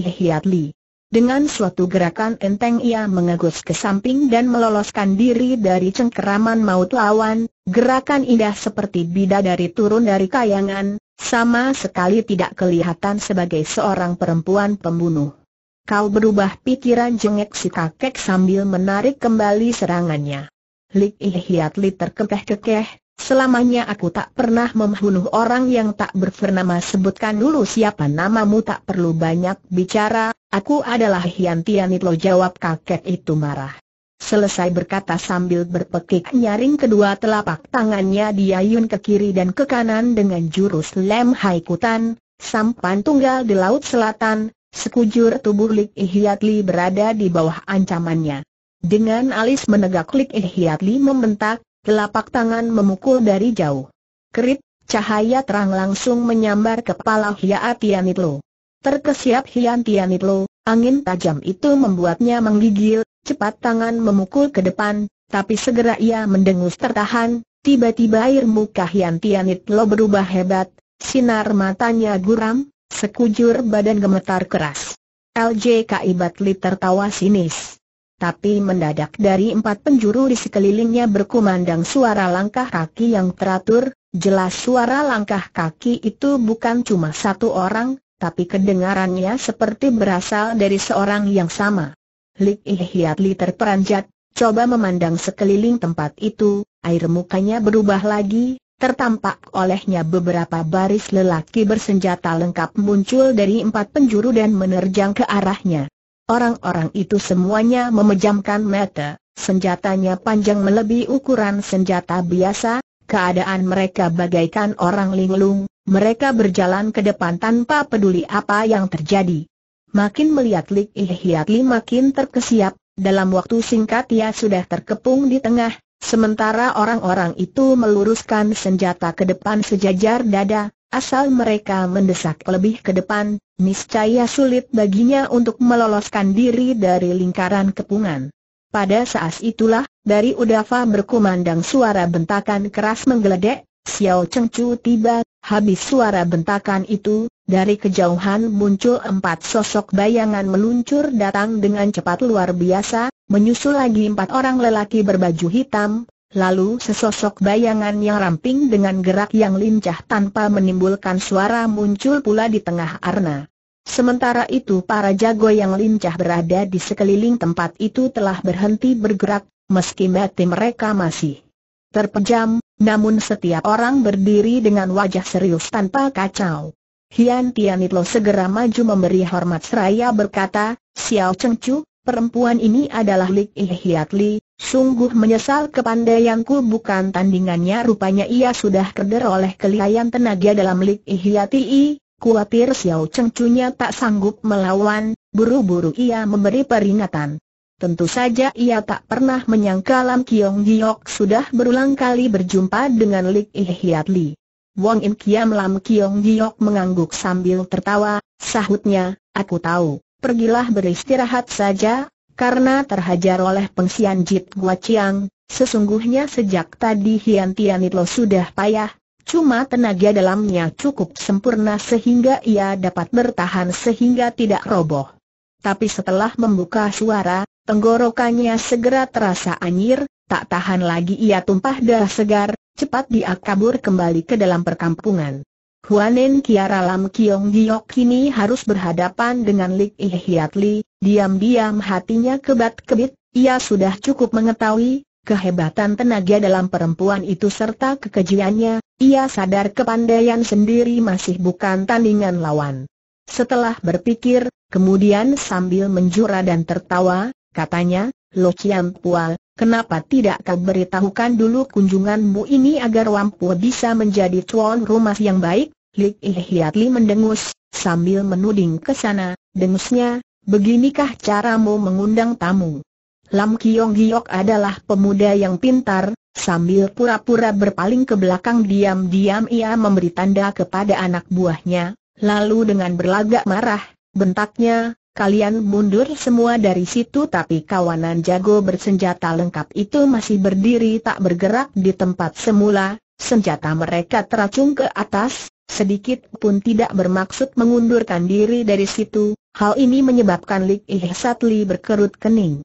Li. Dengan suatu gerakan enteng ia mengegus ke samping dan meloloskan diri dari cengkeraman maut lawan, gerakan indah seperti bidadari turun dari kayangan, sama sekali tidak kelihatan sebagai seorang perempuan pembunuh. Kau berubah pikiran jengek si kakek sambil menarik kembali serangannya. Lik Hiat Li terkekeh-kekeh, Selamanya aku tak pernah membunuh orang yang tak bernama sebutkan dulu siapa namamu tak perlu banyak bicara, aku adalah Hian Tianitlo jawab kakek itu marah. Selesai berkata sambil berpekik nyaring kedua telapak tangannya diayun ke kiri dan ke kanan dengan jurus lem haikutan, sampan tunggal di laut selatan, sekujur tubuh Lik Ihyatli berada di bawah ancamannya. Dengan alis menegak Lik Ihyatli membentak, Telapak tangan memukul dari jauh. Kerit, cahaya terang langsung menyambar kepala Hiat Tianitlo. Terkesiap Hian Tianitlo, angin tajam itu membuatnya menggigil, cepat tangan memukul ke depan, tapi segera ia mendengus tertahan, tiba-tiba air muka Hian Tianitlo berubah hebat, sinar matanya guram, sekujur badan gemetar keras. LJKI Batli tertawa sinis tapi mendadak dari empat penjuru di sekelilingnya berkumandang suara langkah kaki yang teratur, jelas suara langkah kaki itu bukan cuma satu orang, tapi kedengarannya seperti berasal dari seorang yang sama. Lik Hiat terperanjat, coba memandang sekeliling tempat itu, air mukanya berubah lagi, tertampak olehnya beberapa baris lelaki bersenjata lengkap muncul dari empat penjuru dan menerjang ke arahnya. Orang-orang itu semuanya memejamkan mata, senjatanya panjang melebihi ukuran senjata biasa, keadaan mereka bagaikan orang linglung, mereka berjalan ke depan tanpa peduli apa yang terjadi. Makin melihat Lik Hiat makin terkesiap, dalam waktu singkat ia sudah terkepung di tengah, sementara orang-orang itu meluruskan senjata ke depan sejajar dada, asal mereka mendesak lebih ke depan, niscaya sulit baginya untuk meloloskan diri dari lingkaran kepungan. Pada saat itulah, dari udava berkumandang suara bentakan keras menggeledek, Xiao Chengchu tiba, habis suara bentakan itu, dari kejauhan muncul empat sosok bayangan meluncur datang dengan cepat luar biasa, menyusul lagi empat orang lelaki berbaju hitam, Lalu sesosok bayangan yang ramping dengan gerak yang lincah tanpa menimbulkan suara muncul pula di tengah arna. Sementara itu para jago yang lincah berada di sekeliling tempat itu telah berhenti bergerak, meski mati mereka masih terpejam, namun setiap orang berdiri dengan wajah serius tanpa kacau. Hian Tianitlo segera maju memberi hormat seraya berkata, Xiao Cheng Chu, perempuan ini adalah Lik Ihiatli, sungguh menyesal kepandaianku bukan tandingannya rupanya ia sudah keder oleh kelihayan tenaga dalam Lik Ihiatli. Kuatir Xiao Cheng tak sanggup melawan, buru-buru ia memberi peringatan. Tentu saja ia tak pernah menyangka Lam Kiong Giok sudah berulang kali berjumpa dengan Lik Ihiat Li. Wong In Kiam Lam Kiong Giok mengangguk sambil tertawa, sahutnya, aku tahu, pergilah beristirahat saja, karena terhajar oleh pengsian Jit Gua Chiang, sesungguhnya sejak tadi Hian Tianit Lo sudah payah, Cuma tenaga dalamnya cukup sempurna sehingga ia dapat bertahan sehingga tidak roboh. Tapi setelah membuka suara, tenggorokannya segera terasa anjir, tak tahan lagi ia tumpah darah segar, cepat dia kabur kembali ke dalam perkampungan. Huanen Kiara Lam Kiong Giok kini harus berhadapan dengan Lik Ihiat Li, diam-diam hatinya kebat-kebit, ia sudah cukup mengetahui, Kehebatan tenaga dalam perempuan itu serta kekejiannya, ia sadar kepandaian sendiri masih bukan tandingan lawan. Setelah berpikir, kemudian sambil menjura dan tertawa, katanya, Lo Chiam Pual, kenapa tidak kau beritahukan dulu kunjunganmu ini agar Wampu bisa menjadi tuan rumah yang baik? Lik Ihyatli mendengus, sambil menuding ke sana, dengusnya, beginikah caramu mengundang tamu? Lam Kiong Giok adalah pemuda yang pintar, sambil pura-pura berpaling ke belakang diam-diam ia memberi tanda kepada anak buahnya, lalu dengan berlagak marah, bentaknya, kalian mundur semua dari situ tapi kawanan jago bersenjata lengkap itu masih berdiri tak bergerak di tempat semula, senjata mereka teracung ke atas, sedikit pun tidak bermaksud mengundurkan diri dari situ. Hal ini menyebabkan Lik Ihsatli berkerut kening.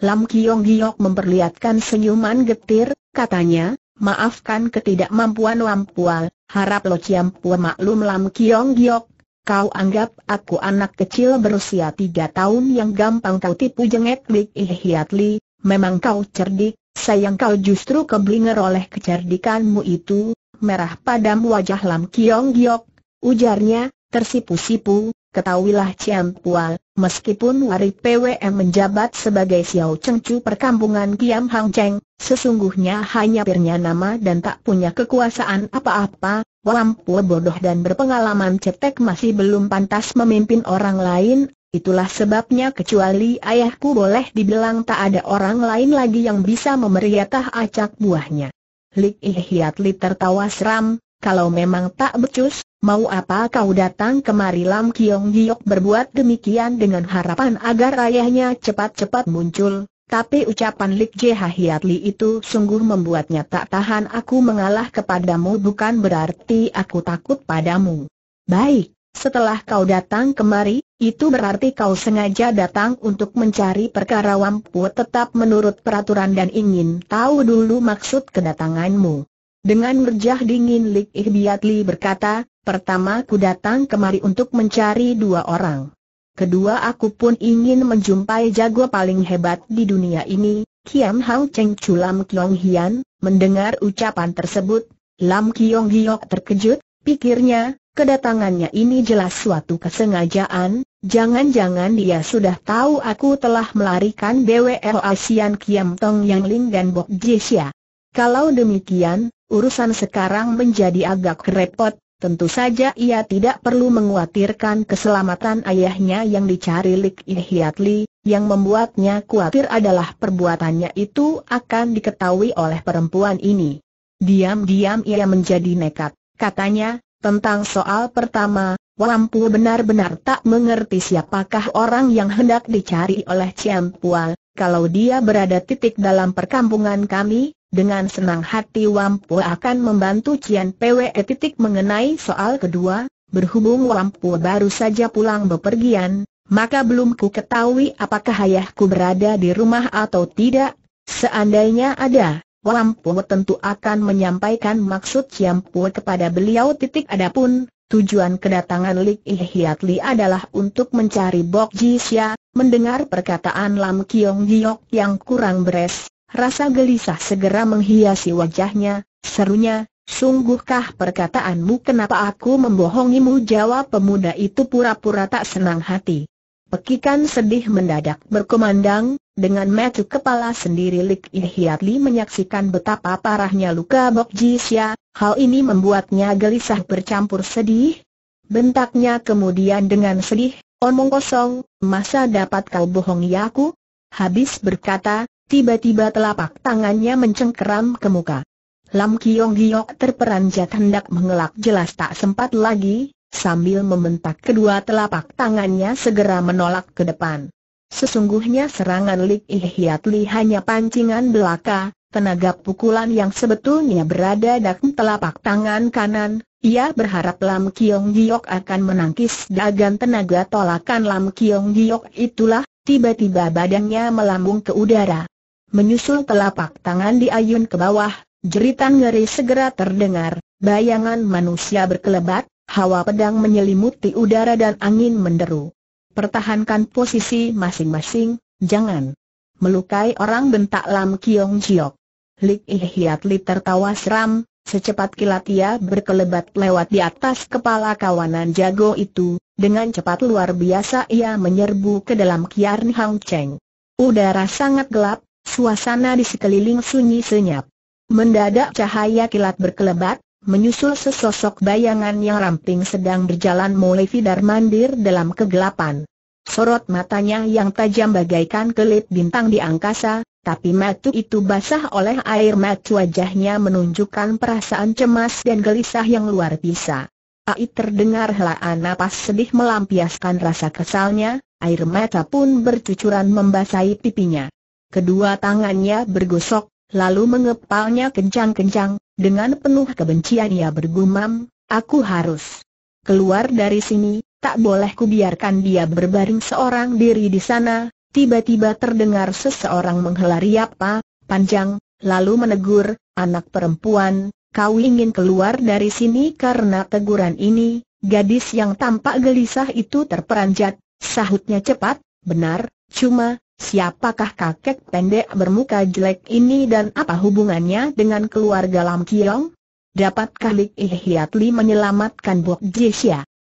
Lam Kiong Giok memperlihatkan senyuman getir, katanya, maafkan ketidakmampuan lam pual. harap Lo Pua maklum Lam Kiong Giok, kau anggap aku anak kecil berusia tiga tahun yang gampang kau tipu jengek Ihiat li. memang kau cerdik, sayang kau justru keblinger oleh kecerdikanmu itu, merah padam wajah Lam Kiong Giok, ujarnya, tersipu-sipu, Ketahuilah Ciam Pua, meskipun Wari PWM menjabat sebagai Xiao Chengchu perkampungan Kiam Hang Cheng, sesungguhnya hanya pirnya nama dan tak punya kekuasaan apa-apa, Wang Pua bodoh dan berpengalaman cetek masih belum pantas memimpin orang lain, itulah sebabnya kecuali ayahku boleh dibilang tak ada orang lain lagi yang bisa memeriatah acak buahnya. Lik Ihiat Li tertawa seram, kalau memang tak becus, Mau apa kau datang kemari Lam Kiong Giok berbuat demikian dengan harapan agar ayahnya cepat-cepat muncul, tapi ucapan Lik Jeha Hiat Li itu sungguh membuatnya tak tahan aku mengalah kepadamu bukan berarti aku takut padamu. Baik, setelah kau datang kemari, itu berarti kau sengaja datang untuk mencari perkara Wampu tetap menurut peraturan dan ingin tahu dulu maksud kedatanganmu. Dengan merjah dingin Lik Li berkata, Pertama ku datang kemari untuk mencari dua orang. Kedua aku pun ingin menjumpai jago paling hebat di dunia ini, Kiam Hau Cheng Lam Kiong Hian, mendengar ucapan tersebut, Lam Kiong Giok terkejut, pikirnya, kedatangannya ini jelas suatu kesengajaan, jangan-jangan dia sudah tahu aku telah melarikan BWL Asian Kiam Tong Yang Ling dan Bok Jisya. Kalau demikian, urusan sekarang menjadi agak repot, tentu saja ia tidak perlu menguatirkan keselamatan ayahnya yang dicari Lik Hiat yang membuatnya khawatir adalah perbuatannya itu akan diketahui oleh perempuan ini. Diam-diam ia menjadi nekat, katanya, tentang soal pertama, Wampu benar-benar tak mengerti siapakah orang yang hendak dicari oleh Ciampual, kalau dia berada titik dalam perkampungan kami, dengan senang hati Wampu akan membantu Cian PWE titik mengenai soal kedua, berhubung Wampu baru saja pulang bepergian, maka belum ku ketahui apakah ayahku berada di rumah atau tidak. Seandainya ada, Wampu tentu akan menyampaikan maksud Cian Pwe kepada beliau titik adapun, tujuan kedatangan Lik Hiat adalah untuk mencari Bok Xia, mendengar perkataan Lam Kiong Giok yang kurang beres, Rasa gelisah segera menghiasi wajahnya, serunya, Sungguhkah perkataanmu kenapa aku membohongimu jawab pemuda itu pura-pura tak senang hati. Pekikan sedih mendadak berkumandang, dengan metu kepala sendiri Lik Ihiatli menyaksikan betapa parahnya luka Bok Jisya, hal ini membuatnya gelisah bercampur sedih. Bentaknya kemudian dengan sedih, omong kosong, masa dapat kau bohongi aku? Habis berkata, Tiba-tiba telapak tangannya mencengkeram ke muka. Lam Kiong Giok terperanjat hendak mengelak jelas tak sempat lagi, sambil membentak kedua telapak tangannya segera menolak ke depan. Sesungguhnya serangan Lik Ihiat Li hanya pancingan belaka, tenaga pukulan yang sebetulnya berada dalam telapak tangan kanan, ia berharap Lam Kiong Giok akan menangkis dagan tenaga tolakan Lam Kiong Giok itulah, tiba-tiba badannya melambung ke udara. Menyusul telapak tangan diayun ke bawah, jeritan ngeri segera terdengar, bayangan manusia berkelebat, hawa pedang menyelimuti udara dan angin menderu. Pertahankan posisi masing-masing, jangan melukai orang bentak Lam Kiong Jiok. Lik Hiat Li tertawa seram, secepat kilat ia berkelebat lewat di atas kepala kawanan jago itu, dengan cepat luar biasa ia menyerbu ke dalam Kiarn Hang Cheng. Udara sangat gelap, Suasana di sekeliling sunyi senyap. Mendadak cahaya kilat berkelebat, menyusul sesosok bayangan yang ramping sedang berjalan mulai vidar mandir dalam kegelapan. Sorot matanya yang tajam bagaikan kelip bintang di angkasa, tapi matu itu basah oleh air mata wajahnya menunjukkan perasaan cemas dan gelisah yang luar biasa. Ai terdengar helaan napas sedih melampiaskan rasa kesalnya, air mata pun bercucuran membasahi pipinya kedua tangannya bergosok, lalu mengepalnya kencang-kencang, dengan penuh kebencian ia bergumam, aku harus keluar dari sini, tak boleh kubiarkan dia berbaring seorang diri di sana, tiba-tiba terdengar seseorang menghela riapa, panjang, lalu menegur, anak perempuan, kau ingin keluar dari sini karena teguran ini, gadis yang tampak gelisah itu terperanjat, sahutnya cepat, benar, cuma, Siapakah kakek pendek bermuka jelek ini dan apa hubungannya dengan keluarga Lam Kiong? Dapatkah Lik Hiatli menyelamatkan Bok Jisya?